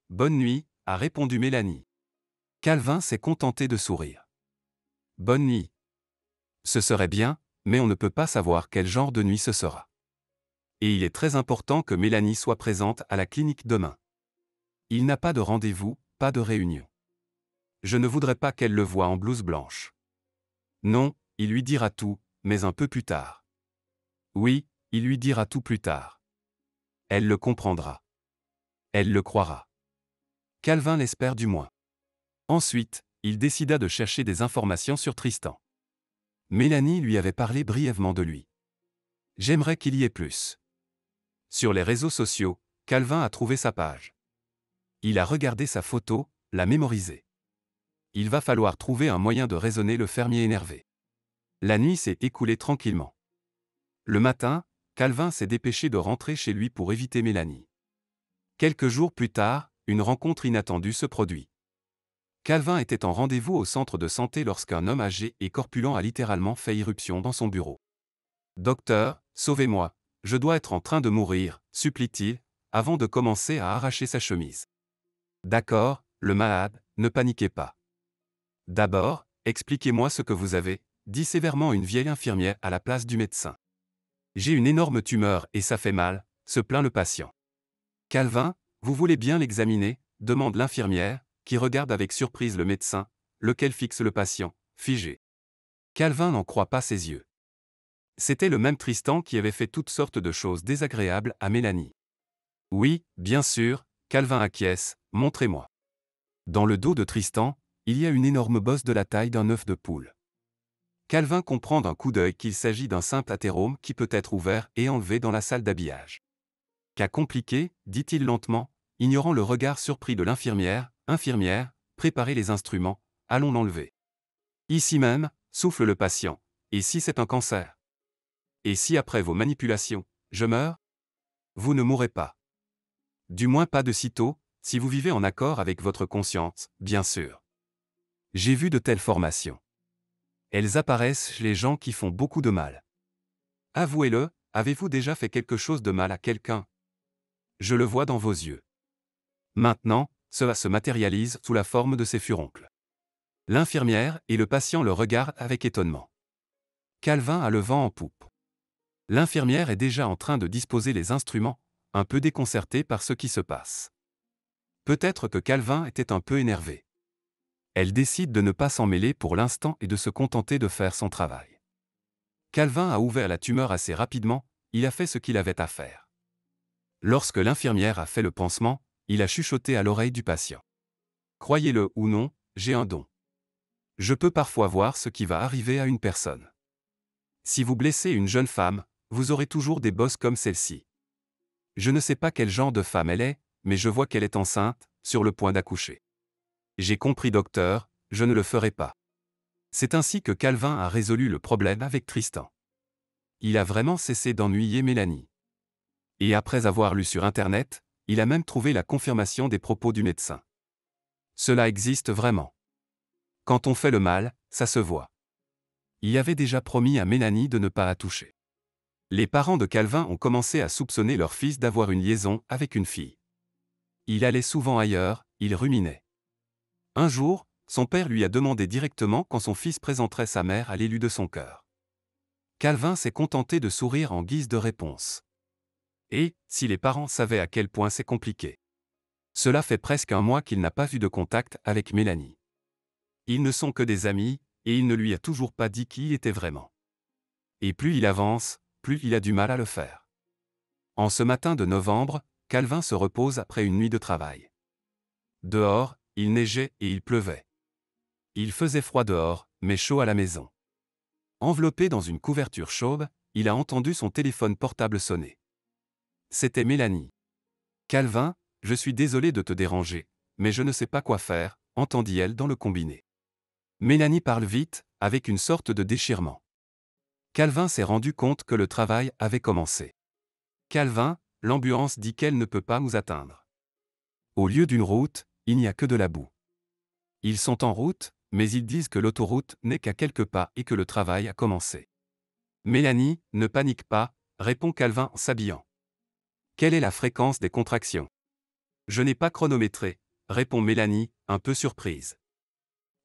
Bonne nuit, a répondu Mélanie. Calvin s'est contenté de sourire. Bonne nuit. Ce serait bien, mais on ne peut pas savoir quel genre de nuit ce sera et il est très important que Mélanie soit présente à la clinique demain. Il n'a pas de rendez-vous, pas de réunion. Je ne voudrais pas qu'elle le voie en blouse blanche. Non, il lui dira tout, mais un peu plus tard. Oui, il lui dira tout plus tard. Elle le comprendra. Elle le croira. Calvin l'espère du moins. Ensuite, il décida de chercher des informations sur Tristan. Mélanie lui avait parlé brièvement de lui. J'aimerais qu'il y ait plus. Sur les réseaux sociaux, Calvin a trouvé sa page. Il a regardé sa photo, l'a mémorisée. Il va falloir trouver un moyen de raisonner le fermier énervé. La nuit s'est écoulée tranquillement. Le matin, Calvin s'est dépêché de rentrer chez lui pour éviter Mélanie. Quelques jours plus tard, une rencontre inattendue se produit. Calvin était en rendez-vous au centre de santé lorsqu'un homme âgé et corpulent a littéralement fait irruption dans son bureau. Docteur, sauvez-moi, je dois être en train de mourir, supplie-t-il, avant de commencer à arracher sa chemise. D'accord, le malade, ne paniquez pas. D'abord, expliquez-moi ce que vous avez, dit sévèrement une vieille infirmière à la place du médecin. J'ai une énorme tumeur et ça fait mal, se plaint le patient. Calvin, vous voulez bien l'examiner demande l'infirmière, qui regarde avec surprise le médecin, lequel fixe le patient, figé. Calvin n'en croit pas ses yeux. C'était le même Tristan qui avait fait toutes sortes de choses désagréables à Mélanie. Oui, bien sûr, Calvin acquiesce, montrez-moi. Dans le dos de Tristan, il y a une énorme bosse de la taille d'un œuf de poule. Calvin comprend d'un coup d'œil qu'il s'agit d'un simple athérome qui peut être ouvert et enlevé dans la salle d'habillage. Qu'à compliqué, dit-il lentement, ignorant le regard surpris de l'infirmière, infirmière, préparez les instruments, allons l'enlever. Ici même, souffle le patient, et si c'est un cancer et si après vos manipulations, je meurs Vous ne mourrez pas. Du moins pas de sitôt, si vous vivez en accord avec votre conscience, bien sûr. J'ai vu de telles formations. Elles apparaissent chez les gens qui font beaucoup de mal. Avouez-le, avez-vous déjà fait quelque chose de mal à quelqu'un Je le vois dans vos yeux. Maintenant, cela se matérialise sous la forme de ces furoncles. L'infirmière et le patient le regardent avec étonnement. Calvin a le vent en poupe. L'infirmière est déjà en train de disposer les instruments, un peu déconcertée par ce qui se passe. Peut-être que Calvin était un peu énervé. Elle décide de ne pas s'en mêler pour l'instant et de se contenter de faire son travail. Calvin a ouvert la tumeur assez rapidement, il a fait ce qu'il avait à faire. Lorsque l'infirmière a fait le pansement, il a chuchoté à l'oreille du patient. Croyez-le ou non, j'ai un don. Je peux parfois voir ce qui va arriver à une personne. Si vous blessez une jeune femme, vous aurez toujours des bosses comme celle-ci. Je ne sais pas quel genre de femme elle est, mais je vois qu'elle est enceinte, sur le point d'accoucher. J'ai compris docteur, je ne le ferai pas. C'est ainsi que Calvin a résolu le problème avec Tristan. Il a vraiment cessé d'ennuyer Mélanie. Et après avoir lu sur Internet, il a même trouvé la confirmation des propos du médecin. Cela existe vraiment. Quand on fait le mal, ça se voit. Il avait déjà promis à Mélanie de ne pas la toucher les parents de Calvin ont commencé à soupçonner leur fils d'avoir une liaison avec une fille. Il allait souvent ailleurs, il ruminait. Un jour, son père lui a demandé directement quand son fils présenterait sa mère à l'élu de son cœur. Calvin s'est contenté de sourire en guise de réponse. Et, si les parents savaient à quel point c'est compliqué. Cela fait presque un mois qu'il n'a pas eu de contact avec Mélanie. Ils ne sont que des amis, et il ne lui a toujours pas dit qui il était vraiment. Et plus il avance, plus il a du mal à le faire. En ce matin de novembre, Calvin se repose après une nuit de travail. Dehors, il neigeait et il pleuvait. Il faisait froid dehors, mais chaud à la maison. Enveloppé dans une couverture chaude, il a entendu son téléphone portable sonner. C'était Mélanie. Calvin, je suis désolé de te déranger, mais je ne sais pas quoi faire, entendit-elle dans le combiné. Mélanie parle vite, avec une sorte de déchirement. Calvin s'est rendu compte que le travail avait commencé. Calvin, l'ambulance dit qu'elle ne peut pas nous atteindre. Au lieu d'une route, il n'y a que de la boue. Ils sont en route, mais ils disent que l'autoroute n'est qu'à quelques pas et que le travail a commencé. Mélanie, ne panique pas, répond Calvin en s'habillant. Quelle est la fréquence des contractions Je n'ai pas chronométré, répond Mélanie, un peu surprise.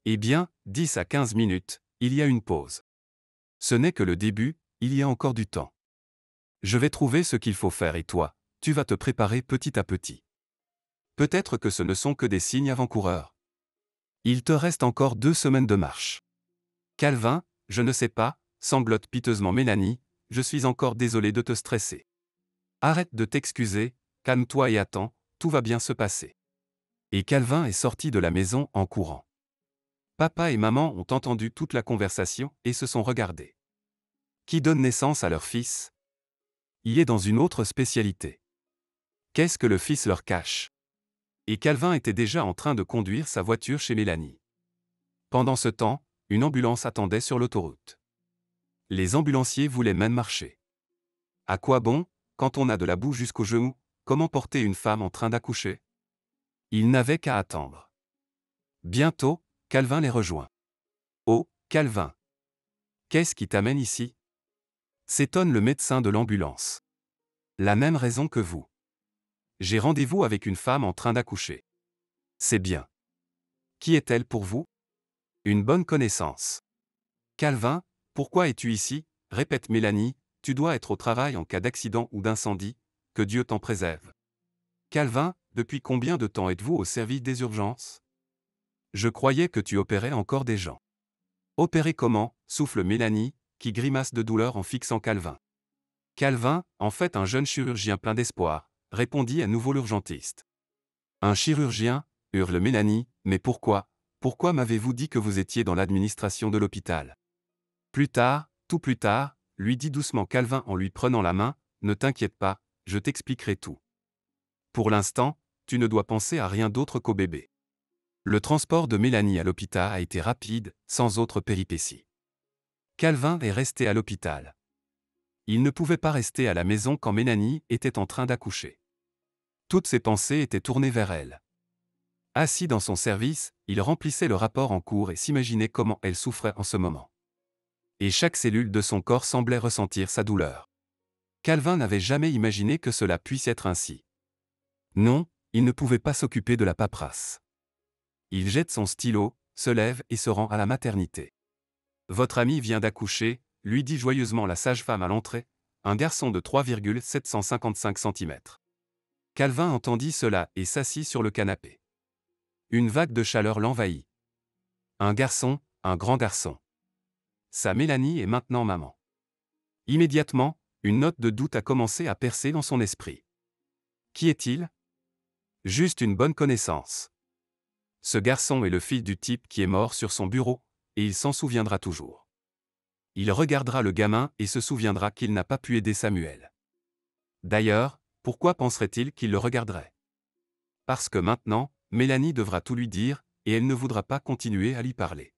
Eh bien, 10 à 15 minutes, il y a une pause. Ce n'est que le début, il y a encore du temps. Je vais trouver ce qu'il faut faire et toi, tu vas te préparer petit à petit. Peut-être que ce ne sont que des signes avant-coureurs. Il te reste encore deux semaines de marche. Calvin, je ne sais pas, sanglote piteusement Mélanie, je suis encore désolé de te stresser. Arrête de t'excuser, calme-toi et attends, tout va bien se passer. Et Calvin est sorti de la maison en courant. Papa et maman ont entendu toute la conversation et se sont regardés. Qui donne naissance à leur fils Il est dans une autre spécialité. Qu'est-ce que le fils leur cache Et Calvin était déjà en train de conduire sa voiture chez Mélanie. Pendant ce temps, une ambulance attendait sur l'autoroute. Les ambulanciers voulaient même marcher. À quoi bon, quand on a de la boue jusqu'aux genoux, comment porter une femme en train d'accoucher Ils n'avaient qu'à attendre. Bientôt, Calvin les rejoint. Oh, Calvin. Qu'est-ce qui t'amène ici S'étonne le médecin de l'ambulance. La même raison que vous. J'ai rendez-vous avec une femme en train d'accoucher. C'est bien. Qui est-elle pour vous Une bonne connaissance. Calvin, pourquoi es-tu ici répète Mélanie, tu dois être au travail en cas d'accident ou d'incendie, que Dieu t'en préserve. Calvin, depuis combien de temps êtes-vous au service des urgences je croyais que tu opérais encore des gens. Opérer comment souffle Mélanie, qui grimace de douleur en fixant Calvin. Calvin, en fait un jeune chirurgien plein d'espoir, répondit à nouveau l'urgentiste. Un chirurgien hurle Mélanie, mais pourquoi Pourquoi m'avez-vous dit que vous étiez dans l'administration de l'hôpital Plus tard, tout plus tard, lui dit doucement Calvin en lui prenant la main, ne t'inquiète pas, je t'expliquerai tout. Pour l'instant, tu ne dois penser à rien d'autre qu'au bébé. Le transport de Mélanie à l'hôpital a été rapide, sans autre péripétie. Calvin est resté à l'hôpital. Il ne pouvait pas rester à la maison quand Mélanie était en train d'accoucher. Toutes ses pensées étaient tournées vers elle. Assis dans son service, il remplissait le rapport en cours et s'imaginait comment elle souffrait en ce moment. Et chaque cellule de son corps semblait ressentir sa douleur. Calvin n'avait jamais imaginé que cela puisse être ainsi. Non, il ne pouvait pas s'occuper de la paperasse. Il jette son stylo, se lève et se rend à la maternité. Votre ami vient d'accoucher, lui dit joyeusement la sage-femme à l'entrée, un garçon de 3,755 cm. Calvin entendit cela et s'assit sur le canapé. Une vague de chaleur l'envahit. Un garçon, un grand garçon. Sa Mélanie est maintenant maman. Immédiatement, une note de doute a commencé à percer dans son esprit. Qui est-il Juste une bonne connaissance. Ce garçon est le fils du type qui est mort sur son bureau, et il s'en souviendra toujours. Il regardera le gamin et se souviendra qu'il n'a pas pu aider Samuel. D'ailleurs, pourquoi penserait-il qu'il le regarderait Parce que maintenant, Mélanie devra tout lui dire, et elle ne voudra pas continuer à lui parler.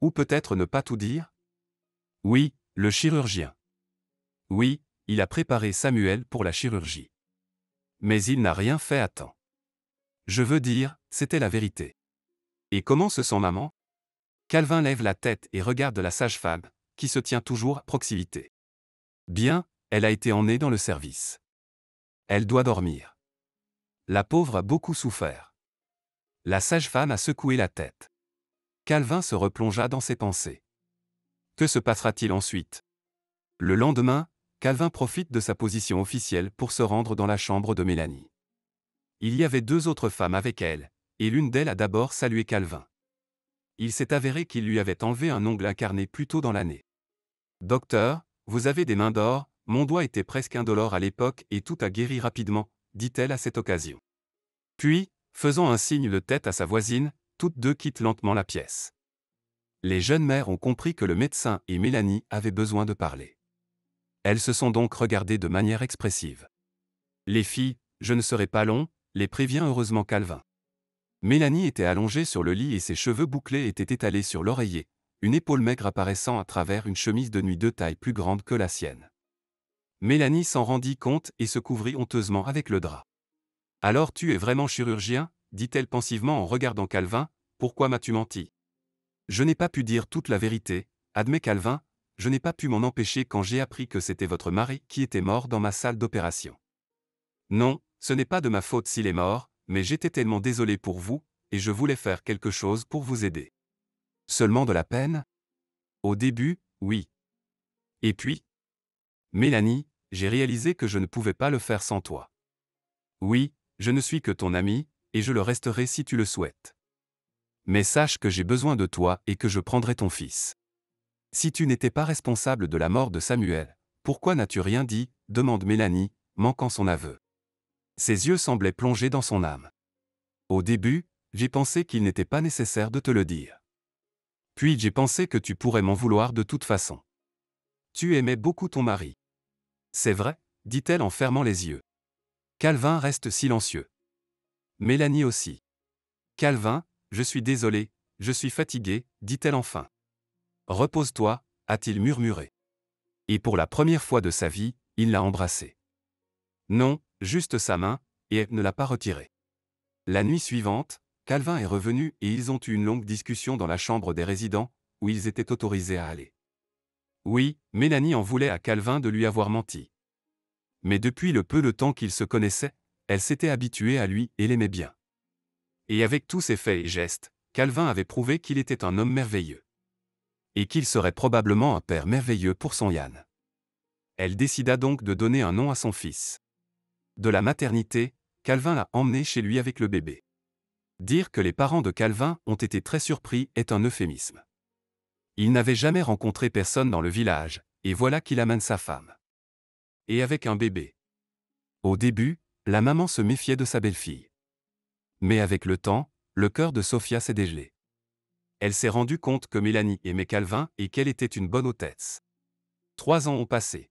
Ou peut-être ne pas tout dire Oui, le chirurgien. Oui, il a préparé Samuel pour la chirurgie. Mais il n'a rien fait à temps. Je veux dire, c'était la vérité. Et comment se sent maman Calvin lève la tête et regarde la sage-femme, qui se tient toujours à proximité. Bien, elle a été emmenée dans le service. Elle doit dormir. La pauvre a beaucoup souffert. La sage-femme a secoué la tête. Calvin se replongea dans ses pensées. Que se passera-t-il ensuite Le lendemain, Calvin profite de sa position officielle pour se rendre dans la chambre de Mélanie. Il y avait deux autres femmes avec elle, et l'une d'elles a d'abord salué Calvin. Il s'est avéré qu'il lui avait enlevé un ongle incarné plus tôt dans l'année. Docteur, vous avez des mains d'or, mon doigt était presque indolore à l'époque et tout a guéri rapidement, dit-elle à cette occasion. Puis, faisant un signe de tête à sa voisine, toutes deux quittent lentement la pièce. Les jeunes mères ont compris que le médecin et Mélanie avaient besoin de parler. Elles se sont donc regardées de manière expressive. Les filles, je ne serai pas long, les prévient heureusement Calvin. Mélanie était allongée sur le lit et ses cheveux bouclés étaient étalés sur l'oreiller, une épaule maigre apparaissant à travers une chemise de nuit de taille plus grande que la sienne. Mélanie s'en rendit compte et se couvrit honteusement avec le drap. Alors tu es vraiment chirurgien dit-elle pensivement en regardant Calvin, pourquoi m'as-tu menti Je n'ai pas pu dire toute la vérité, admet Calvin, je n'ai pas pu m'en empêcher quand j'ai appris que c'était votre mari qui était mort dans ma salle d'opération. Non, ce n'est pas de ma faute s'il est mort, mais j'étais tellement désolé pour vous, et je voulais faire quelque chose pour vous aider. Seulement de la peine Au début, oui. Et puis Mélanie, j'ai réalisé que je ne pouvais pas le faire sans toi. Oui, je ne suis que ton ami, et je le resterai si tu le souhaites. Mais sache que j'ai besoin de toi et que je prendrai ton fils. Si tu n'étais pas responsable de la mort de Samuel, pourquoi n'as-tu rien dit demande Mélanie, manquant son aveu. Ses yeux semblaient plonger dans son âme. Au début, j'ai pensé qu'il n'était pas nécessaire de te le dire. Puis j'ai pensé que tu pourrais m'en vouloir de toute façon. Tu aimais beaucoup ton mari. C'est vrai, dit-elle en fermant les yeux. Calvin reste silencieux. Mélanie aussi. Calvin, je suis désolé, je suis fatigué, dit-elle enfin. Repose-toi, a-t-il murmuré. Et pour la première fois de sa vie, il l'a embrassée. Non, juste sa main, et ne l'a pas retirée. La nuit suivante, Calvin est revenu et ils ont eu une longue discussion dans la chambre des résidents, où ils étaient autorisés à aller. Oui, Mélanie en voulait à Calvin de lui avoir menti. Mais depuis le peu de temps qu'ils se connaissaient, elle s'était habituée à lui et l'aimait bien. Et avec tous ses faits et gestes, Calvin avait prouvé qu'il était un homme merveilleux. Et qu'il serait probablement un père merveilleux pour son Yann. Elle décida donc de donner un nom à son fils de la maternité, Calvin l'a emmené chez lui avec le bébé. Dire que les parents de Calvin ont été très surpris est un euphémisme. Il n'avait jamais rencontré personne dans le village, et voilà qu'il amène sa femme. Et avec un bébé. Au début, la maman se méfiait de sa belle-fille. Mais avec le temps, le cœur de Sophia s'est dégelé. Elle s'est rendue compte que Mélanie aimait Calvin et qu'elle était une bonne hôtesse. Trois ans ont passé.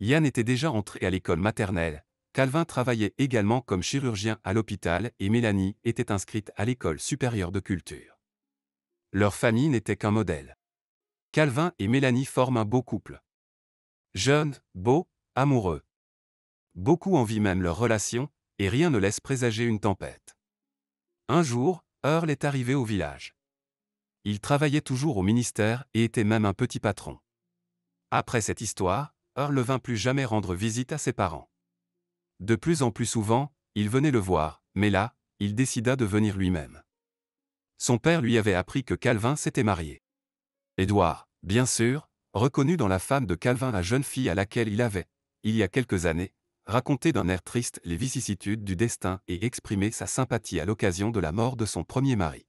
Yann était déjà entré à l'école maternelle, Calvin travaillait également comme chirurgien à l'hôpital et Mélanie était inscrite à l'école supérieure de culture. Leur famille n'était qu'un modèle. Calvin et Mélanie forment un beau couple. Jeunes, beaux, amoureux. Beaucoup envient même leur relation, et rien ne laisse présager une tempête. Un jour, Earl est arrivé au village. Il travaillait toujours au ministère et était même un petit patron. Après cette histoire, Earl ne vint plus jamais rendre visite à ses parents. De plus en plus souvent, il venait le voir, mais là, il décida de venir lui-même. Son père lui avait appris que Calvin s'était marié. Édouard, bien sûr, reconnut dans la femme de Calvin la jeune fille à laquelle il avait, il y a quelques années, raconté d'un air triste les vicissitudes du destin et exprimé sa sympathie à l'occasion de la mort de son premier mari.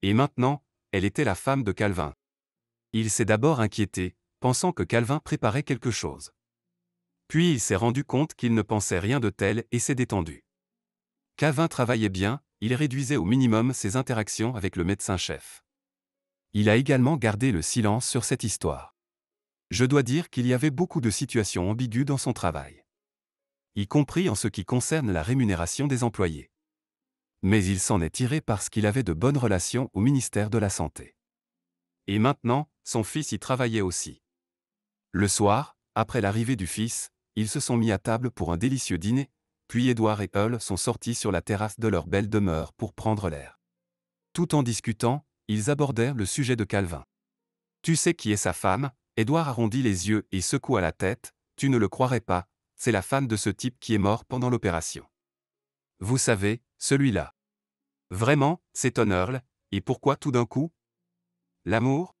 Et maintenant, elle était la femme de Calvin. Il s'est d'abord inquiété, pensant que Calvin préparait quelque chose. Puis il s'est rendu compte qu'il ne pensait rien de tel et s'est détendu. Cavin travaillait bien, il réduisait au minimum ses interactions avec le médecin-chef. Il a également gardé le silence sur cette histoire. Je dois dire qu'il y avait beaucoup de situations ambiguës dans son travail. Y compris en ce qui concerne la rémunération des employés. Mais il s'en est tiré parce qu'il avait de bonnes relations au ministère de la Santé. Et maintenant, son fils y travaillait aussi. Le soir, après l'arrivée du fils, ils se sont mis à table pour un délicieux dîner, puis Édouard et Earl sont sortis sur la terrasse de leur belle demeure pour prendre l'air. Tout en discutant, ils abordèrent le sujet de Calvin. Tu sais qui est sa femme Édouard arrondit les yeux et secoua la tête, tu ne le croirais pas, c'est la femme de ce type qui est mort pendant l'opération. Vous savez, celui-là. Vraiment, un Earl, et pourquoi tout d'un coup L'amour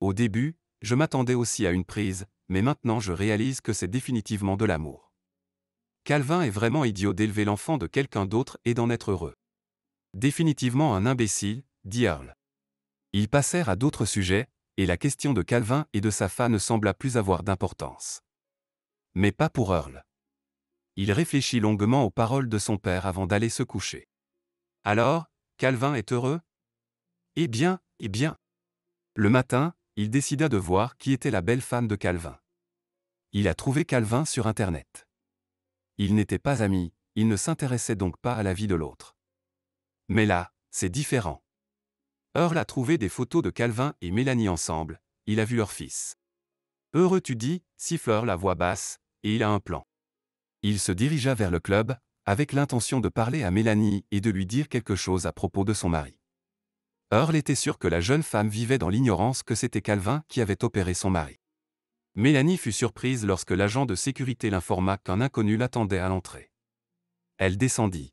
Au début, je m'attendais aussi à une prise, mais maintenant je réalise que c'est définitivement de l'amour. Calvin est vraiment idiot d'élever l'enfant de quelqu'un d'autre et d'en être heureux. Définitivement un imbécile, dit Earl. Ils passèrent à d'autres sujets, et la question de Calvin et de sa femme ne sembla plus avoir d'importance. Mais pas pour Earl. Il réfléchit longuement aux paroles de son père avant d'aller se coucher. Alors, Calvin est heureux Eh bien, eh bien. Le matin, il décida de voir qui était la belle femme de Calvin. Il a trouvé Calvin sur Internet. Ils n'étaient pas amis, ils ne s'intéressaient donc pas à la vie de l'autre. Mais là, c'est différent. Earl a trouvé des photos de Calvin et Mélanie ensemble, il a vu leur fils. Heureux tu dis, siffleur la voix basse, et il a un plan. Il se dirigea vers le club, avec l'intention de parler à Mélanie et de lui dire quelque chose à propos de son mari. Earl était sûr que la jeune femme vivait dans l'ignorance que c'était Calvin qui avait opéré son mari. Mélanie fut surprise lorsque l'agent de sécurité l'informa qu'un inconnu l'attendait à l'entrée. Elle descendit.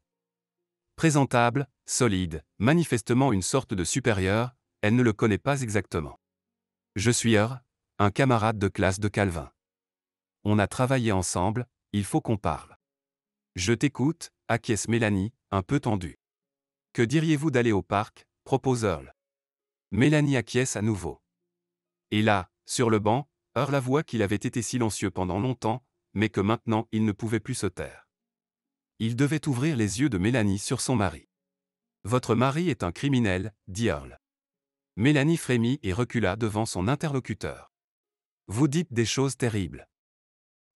Présentable, solide, manifestement une sorte de supérieur, elle ne le connaît pas exactement. Je suis Earl, un camarade de classe de Calvin. On a travaillé ensemble, il faut qu'on parle. Je t'écoute, acquiesce Mélanie, un peu tendue. Que diriez-vous d'aller au parc, propose Earl. Mélanie acquiesce à nouveau. Et là, sur le banc, Earl avoua qu'il avait été silencieux pendant longtemps, mais que maintenant il ne pouvait plus se taire. Il devait ouvrir les yeux de Mélanie sur son mari. Votre mari est un criminel, dit Earl. Mélanie frémit et recula devant son interlocuteur. Vous dites des choses terribles.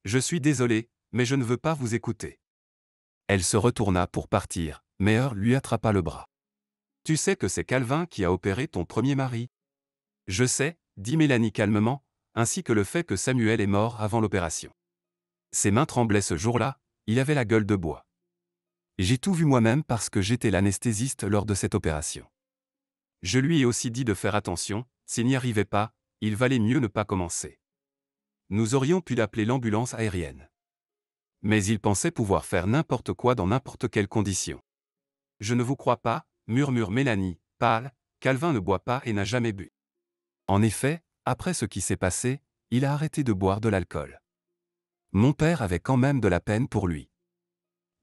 Je suis désolé, mais je ne veux pas vous écouter. Elle se retourna pour partir, mais Earl lui attrapa le bras. Tu sais que c'est Calvin qui a opéré ton premier mari. Je sais, dit Mélanie calmement, ainsi que le fait que Samuel est mort avant l'opération. Ses mains tremblaient ce jour-là, il avait la gueule de bois. J'ai tout vu moi-même parce que j'étais l'anesthésiste lors de cette opération. Je lui ai aussi dit de faire attention, s'il n'y arrivait pas, il valait mieux ne pas commencer. Nous aurions pu l'appeler l'ambulance aérienne. Mais il pensait pouvoir faire n'importe quoi dans n'importe quelle condition. Je ne vous crois pas, murmure Mélanie, pâle, Calvin ne boit pas et n'a jamais bu. En effet, après ce qui s'est passé, il a arrêté de boire de l'alcool. Mon père avait quand même de la peine pour lui.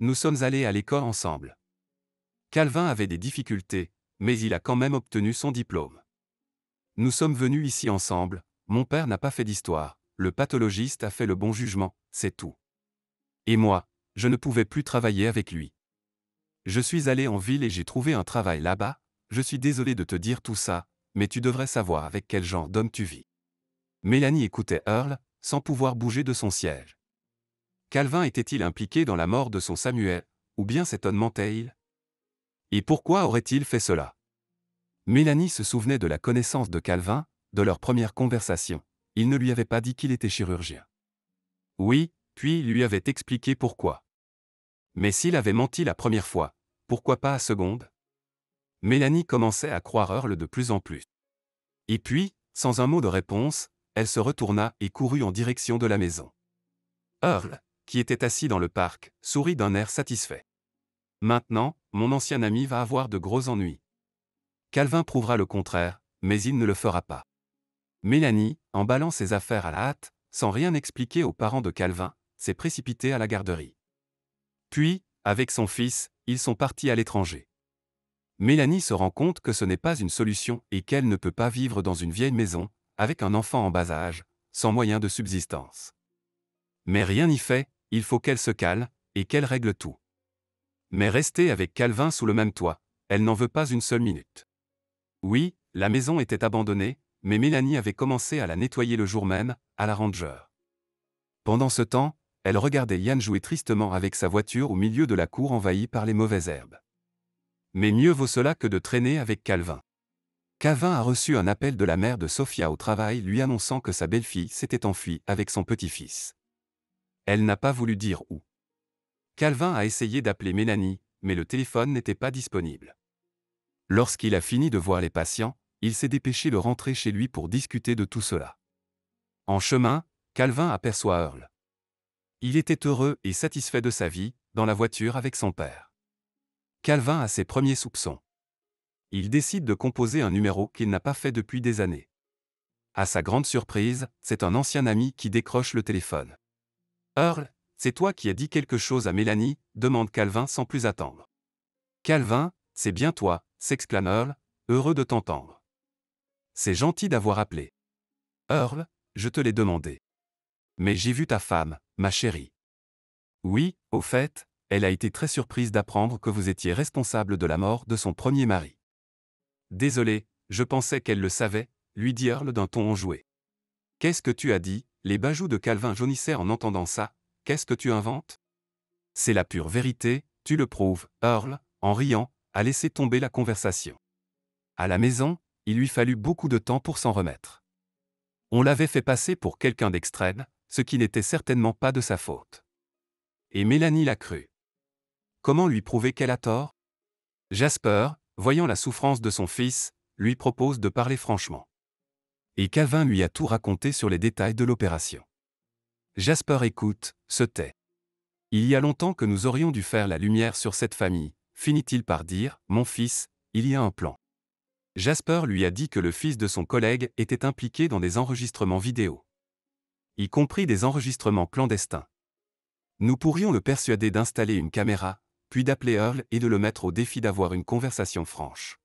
Nous sommes allés à l'école ensemble. Calvin avait des difficultés, mais il a quand même obtenu son diplôme. Nous sommes venus ici ensemble, mon père n'a pas fait d'histoire, le pathologiste a fait le bon jugement, c'est tout. Et moi, je ne pouvais plus travailler avec lui. Je suis allé en ville et j'ai trouvé un travail là-bas, je suis désolé de te dire tout ça, mais tu devrais savoir avec quel genre d'homme tu vis. Mélanie écoutait Earl, sans pouvoir bouger de son siège. Calvin était-il impliqué dans la mort de son Samuel, ou bien cet homme mentait-il Et pourquoi aurait-il fait cela Mélanie se souvenait de la connaissance de Calvin, de leur première conversation. Il ne lui avait pas dit qu'il était chirurgien. Oui, puis il lui avait expliqué pourquoi. Mais s'il avait menti la première fois, pourquoi pas à seconde Mélanie commençait à croire Earl de plus en plus. Et puis, sans un mot de réponse, elle se retourna et courut en direction de la maison. Earl, qui était assis dans le parc, sourit d'un air satisfait. Maintenant, mon ancien ami va avoir de gros ennuis. Calvin prouvera le contraire, mais il ne le fera pas. Mélanie, emballant ses affaires à la hâte, sans rien expliquer aux parents de Calvin, s'est précipitée à la garderie. Puis, avec son fils, ils sont partis à l'étranger. Mélanie se rend compte que ce n'est pas une solution et qu'elle ne peut pas vivre dans une vieille maison, avec un enfant en bas âge, sans moyen de subsistance. Mais rien n'y fait, il faut qu'elle se cale, et qu'elle règle tout. Mais rester avec Calvin sous le même toit, elle n'en veut pas une seule minute. Oui, la maison était abandonnée, mais Mélanie avait commencé à la nettoyer le jour même, à la ranger. Pendant ce temps, elle regardait Yann jouer tristement avec sa voiture au milieu de la cour envahie par les mauvaises herbes. Mais mieux vaut cela que de traîner avec Calvin. Calvin a reçu un appel de la mère de Sofia au travail lui annonçant que sa belle-fille s'était enfuie avec son petit-fils. Elle n'a pas voulu dire où. Calvin a essayé d'appeler Mélanie, mais le téléphone n'était pas disponible. Lorsqu'il a fini de voir les patients, il s'est dépêché de rentrer chez lui pour discuter de tout cela. En chemin, Calvin aperçoit Earl. Il était heureux et satisfait de sa vie, dans la voiture avec son père. Calvin a ses premiers soupçons. Il décide de composer un numéro qu'il n'a pas fait depuis des années. À sa grande surprise, c'est un ancien ami qui décroche le téléphone. Earl, c'est toi qui as dit quelque chose à Mélanie demande Calvin sans plus attendre. Calvin, c'est bien toi, s'exclame Earl, heureux de t'entendre. C'est gentil d'avoir appelé. Earl, je te l'ai demandé. Mais j'ai vu ta femme, ma chérie. Oui, au fait, elle a été très surprise d'apprendre que vous étiez responsable de la mort de son premier mari. Désolé, je pensais qu'elle le savait, lui dit Earl d'un ton enjoué. Qu'est-ce que tu as dit Les bajoux de Calvin jaunissaient en entendant ça. Qu'est-ce que tu inventes C'est la pure vérité, tu le prouves, Earl, en riant, a laissé tomber la conversation. À la maison, il lui fallut beaucoup de temps pour s'en remettre. On l'avait fait passer pour quelqu'un d'extrême, ce qui n'était certainement pas de sa faute. Et Mélanie l'a cru. Comment lui prouver qu'elle a tort Jasper, voyant la souffrance de son fils, lui propose de parler franchement. Et Cavin lui a tout raconté sur les détails de l'opération. Jasper écoute, se tait. Il y a longtemps que nous aurions dû faire la lumière sur cette famille, finit-il par dire, mon fils, il y a un plan. Jasper lui a dit que le fils de son collègue était impliqué dans des enregistrements vidéo y compris des enregistrements clandestins. Nous pourrions le persuader d'installer une caméra, puis d'appeler Earl et de le mettre au défi d'avoir une conversation franche.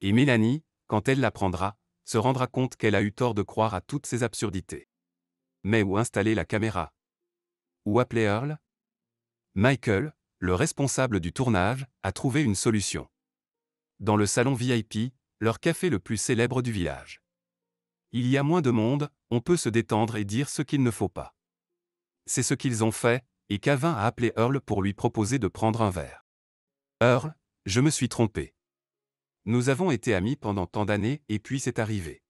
Et Mélanie, quand elle l'apprendra, se rendra compte qu'elle a eu tort de croire à toutes ces absurdités. Mais où installer la caméra Où appeler Earl Michael, le responsable du tournage, a trouvé une solution. Dans le salon VIP, leur café le plus célèbre du village. Il y a moins de monde, on peut se détendre et dire ce qu'il ne faut pas. C'est ce qu'ils ont fait, et Calvin a appelé Earl pour lui proposer de prendre un verre. Earl, je me suis trompé. Nous avons été amis pendant tant d'années et puis c'est arrivé.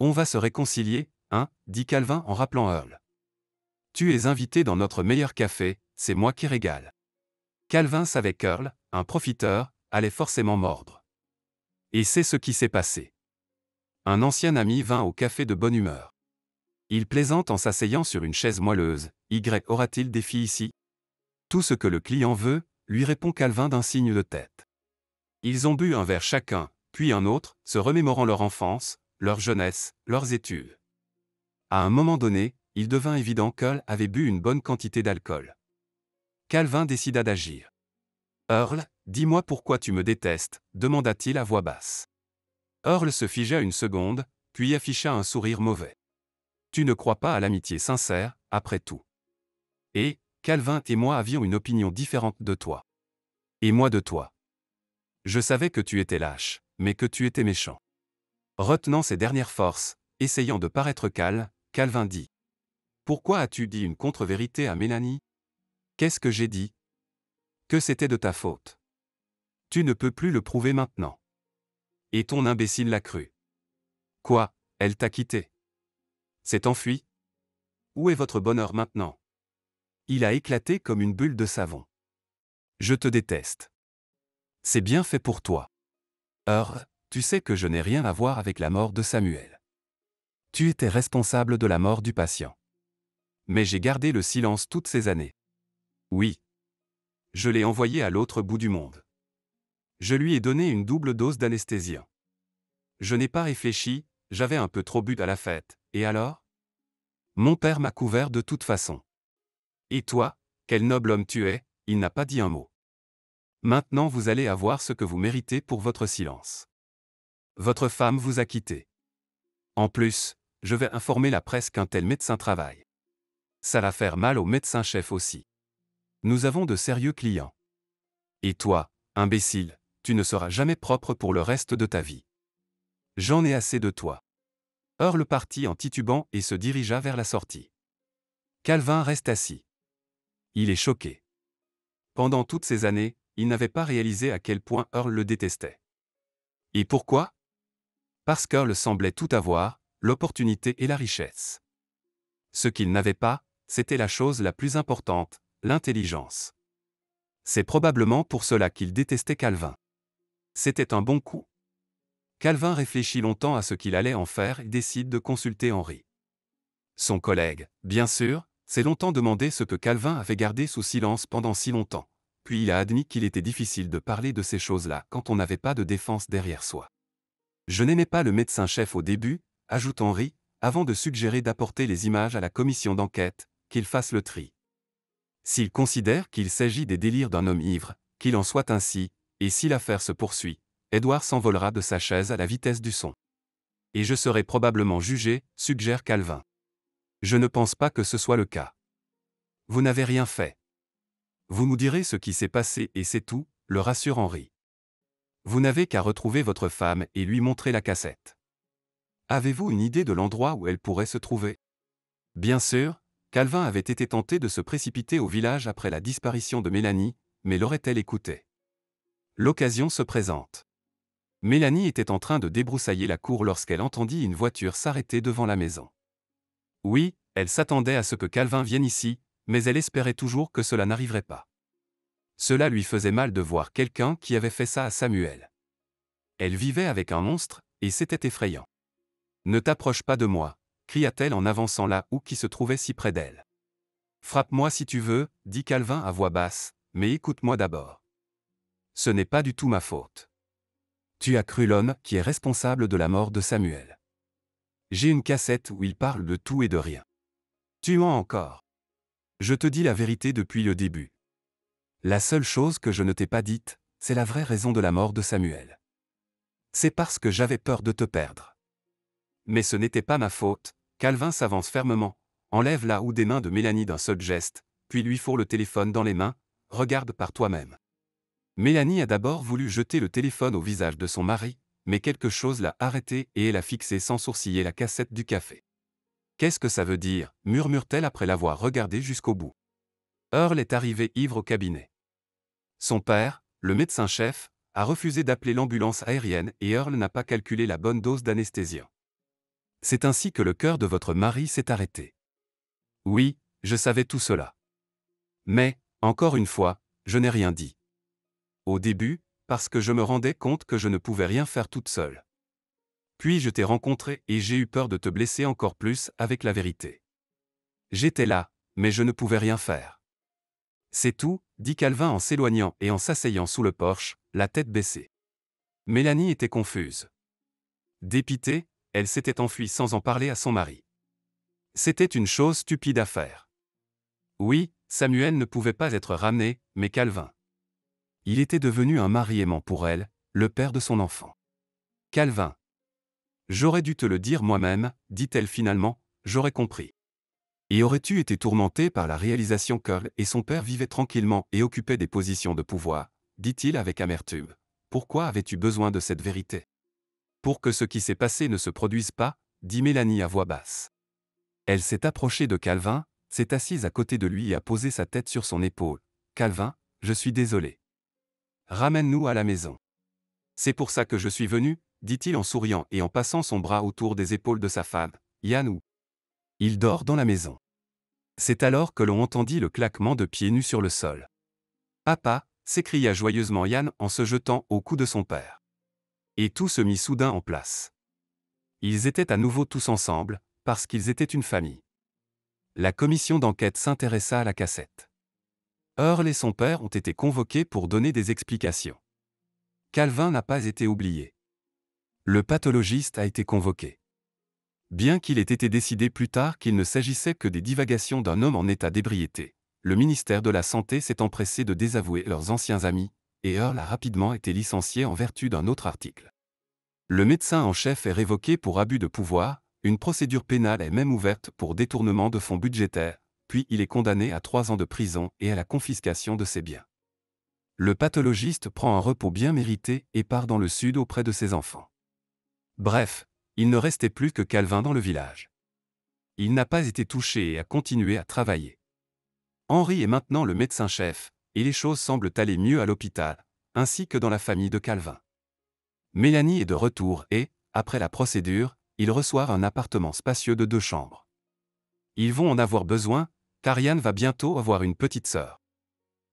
On va se réconcilier, hein dit Calvin en rappelant Earl. Tu es invité dans notre meilleur café, c'est moi qui régale. Calvin savait qu'Earl, un profiteur, allait forcément mordre. Et c'est ce qui s'est passé. Un ancien ami vint au café de bonne humeur. Il plaisante en s'asseyant sur une chaise moelleuse. Y aura-t-il des filles ici Tout ce que le client veut, lui répond Calvin d'un signe de tête. Ils ont bu un verre chacun, puis un autre, se remémorant leur enfance, leur jeunesse, leurs études. À un moment donné, il devint évident qu'Earl avait bu une bonne quantité d'alcool. Calvin décida d'agir. Earl, dis-moi pourquoi tu me détestes, demanda-t-il à voix basse. Earl se figea une seconde, puis afficha un sourire mauvais. Tu ne crois pas à l'amitié sincère, après tout. Et, Calvin et moi avions une opinion différente de toi. Et moi de toi. Je savais que tu étais lâche, mais que tu étais méchant. Retenant ses dernières forces, essayant de paraître calme, Calvin dit. Pourquoi as-tu dit une contre-vérité à Mélanie Qu'est-ce que j'ai dit Que c'était de ta faute. Tu ne peux plus le prouver maintenant. Et ton imbécile l'a cru. Quoi Elle t'a quitté S'est enfui Où est votre bonheur maintenant Il a éclaté comme une bulle de savon. Je te déteste. C'est bien fait pour toi. Or, tu sais que je n'ai rien à voir avec la mort de Samuel. Tu étais responsable de la mort du patient. Mais j'ai gardé le silence toutes ces années. Oui. Je l'ai envoyé à l'autre bout du monde. Je lui ai donné une double dose d'anesthésien. Je n'ai pas réfléchi, j'avais un peu trop bu à la fête, et alors Mon père m'a couvert de toute façon. Et toi, quel noble homme tu es, il n'a pas dit un mot. Maintenant vous allez avoir ce que vous méritez pour votre silence. Votre femme vous a quitté. En plus, je vais informer la presse qu'un tel médecin travaille. Ça va faire mal au médecin-chef aussi. Nous avons de sérieux clients. Et toi, imbécile, tu ne seras jamais propre pour le reste de ta vie. J'en ai assez de toi. Earl partit en titubant et se dirigea vers la sortie. Calvin reste assis. Il est choqué. Pendant toutes ces années, il n'avait pas réalisé à quel point Earl le détestait. Et pourquoi Parce qu'Earl semblait tout avoir, l'opportunité et la richesse. Ce qu'il n'avait pas, c'était la chose la plus importante, l'intelligence. C'est probablement pour cela qu'il détestait Calvin. C'était un bon coup. Calvin réfléchit longtemps à ce qu'il allait en faire et décide de consulter Henri. Son collègue, bien sûr, s'est longtemps demandé ce que Calvin avait gardé sous silence pendant si longtemps, puis il a admis qu'il était difficile de parler de ces choses-là quand on n'avait pas de défense derrière soi. Je n'aimais pas le médecin-chef au début, ajoute Henri, avant de suggérer d'apporter les images à la commission d'enquête, qu'il fasse le tri. S'il considère qu'il s'agit des délires d'un homme ivre, qu'il en soit ainsi, et si l'affaire se poursuit, Edward s'envolera de sa chaise à la vitesse du son. Et je serai probablement jugé, suggère Calvin. Je ne pense pas que ce soit le cas. Vous n'avez rien fait. Vous nous direz ce qui s'est passé et c'est tout, le rassure Henri. Vous n'avez qu'à retrouver votre femme et lui montrer la cassette. Avez-vous une idée de l'endroit où elle pourrait se trouver Bien sûr, Calvin avait été tenté de se précipiter au village après la disparition de Mélanie, mais l'aurait-elle écouté L'occasion se présente. Mélanie était en train de débroussailler la cour lorsqu'elle entendit une voiture s'arrêter devant la maison. Oui, elle s'attendait à ce que Calvin vienne ici, mais elle espérait toujours que cela n'arriverait pas. Cela lui faisait mal de voir quelqu'un qui avait fait ça à Samuel. Elle vivait avec un monstre, et c'était effrayant. Ne t'approche pas de moi, cria-t-elle en avançant là où qui se trouvait si près d'elle. Frappe-moi si tu veux, dit Calvin à voix basse, mais écoute-moi d'abord. Ce n'est pas du tout ma faute. Tu as cru l'homme qui est responsable de la mort de Samuel. J'ai une cassette où il parle de tout et de rien. Tu mens encore. Je te dis la vérité depuis le début. La seule chose que je ne t'ai pas dite, c'est la vraie raison de la mort de Samuel. C'est parce que j'avais peur de te perdre. Mais ce n'était pas ma faute, Calvin s'avance fermement, enlève la houe des mains de Mélanie d'un seul geste, puis lui fourre le téléphone dans les mains, regarde par toi-même. Mélanie a d'abord voulu jeter le téléphone au visage de son mari, mais quelque chose l'a arrêtée et elle a fixé sans sourciller la cassette du café. Qu'est-ce que ça veut dire murmure-t-elle après l'avoir regardé jusqu'au bout. Earl est arrivé ivre au cabinet. Son père, le médecin-chef, a refusé d'appeler l'ambulance aérienne et Earl n'a pas calculé la bonne dose d'anesthésien. C'est ainsi que le cœur de votre mari s'est arrêté. Oui, je savais tout cela. Mais, encore une fois, je n'ai rien dit au début, parce que je me rendais compte que je ne pouvais rien faire toute seule. Puis je t'ai rencontré et j'ai eu peur de te blesser encore plus avec la vérité. J'étais là, mais je ne pouvais rien faire. C'est tout, dit Calvin en s'éloignant et en s'asseyant sous le porche, la tête baissée. Mélanie était confuse. Dépitée, elle s'était enfuie sans en parler à son mari. C'était une chose stupide à faire. Oui, Samuel ne pouvait pas être ramené, mais Calvin il était devenu un mari aimant pour elle, le père de son enfant. Calvin. J'aurais dû te le dire moi-même, dit-elle finalement, j'aurais compris. Et aurais-tu été tourmenté par la réalisation que, et son père vivaient tranquillement et occupaient des positions de pouvoir, dit-il avec amertume. Pourquoi avais-tu besoin de cette vérité Pour que ce qui s'est passé ne se produise pas, dit Mélanie à voix basse. Elle s'est approchée de Calvin, s'est assise à côté de lui et a posé sa tête sur son épaule. Calvin, je suis désolé. Ramène-nous à la maison. C'est pour ça que je suis venu, dit-il en souriant et en passant son bras autour des épaules de sa femme, Yannou. Il dort dans la maison. C'est alors que l'on entendit le claquement de pieds nus sur le sol. Papa, s'écria joyeusement Yann en se jetant au cou de son père. Et tout se mit soudain en place. Ils étaient à nouveau tous ensemble, parce qu'ils étaient une famille. La commission d'enquête s'intéressa à la cassette. Earl et son père ont été convoqués pour donner des explications. Calvin n'a pas été oublié. Le pathologiste a été convoqué. Bien qu'il ait été décidé plus tard qu'il ne s'agissait que des divagations d'un homme en état d'ébriété, le ministère de la Santé s'est empressé de désavouer leurs anciens amis, et Earl a rapidement été licencié en vertu d'un autre article. Le médecin en chef est révoqué pour abus de pouvoir, une procédure pénale est même ouverte pour détournement de fonds budgétaires, puis il est condamné à trois ans de prison et à la confiscation de ses biens. Le pathologiste prend un repos bien mérité et part dans le sud auprès de ses enfants. Bref, il ne restait plus que Calvin dans le village. Il n'a pas été touché et a continué à travailler. Henri est maintenant le médecin-chef, et les choses semblent aller mieux à l'hôpital, ainsi que dans la famille de Calvin. Mélanie est de retour et, après la procédure, ils reçoivent un appartement spacieux de deux chambres. Ils vont en avoir besoin, Tariane va bientôt avoir une petite sœur.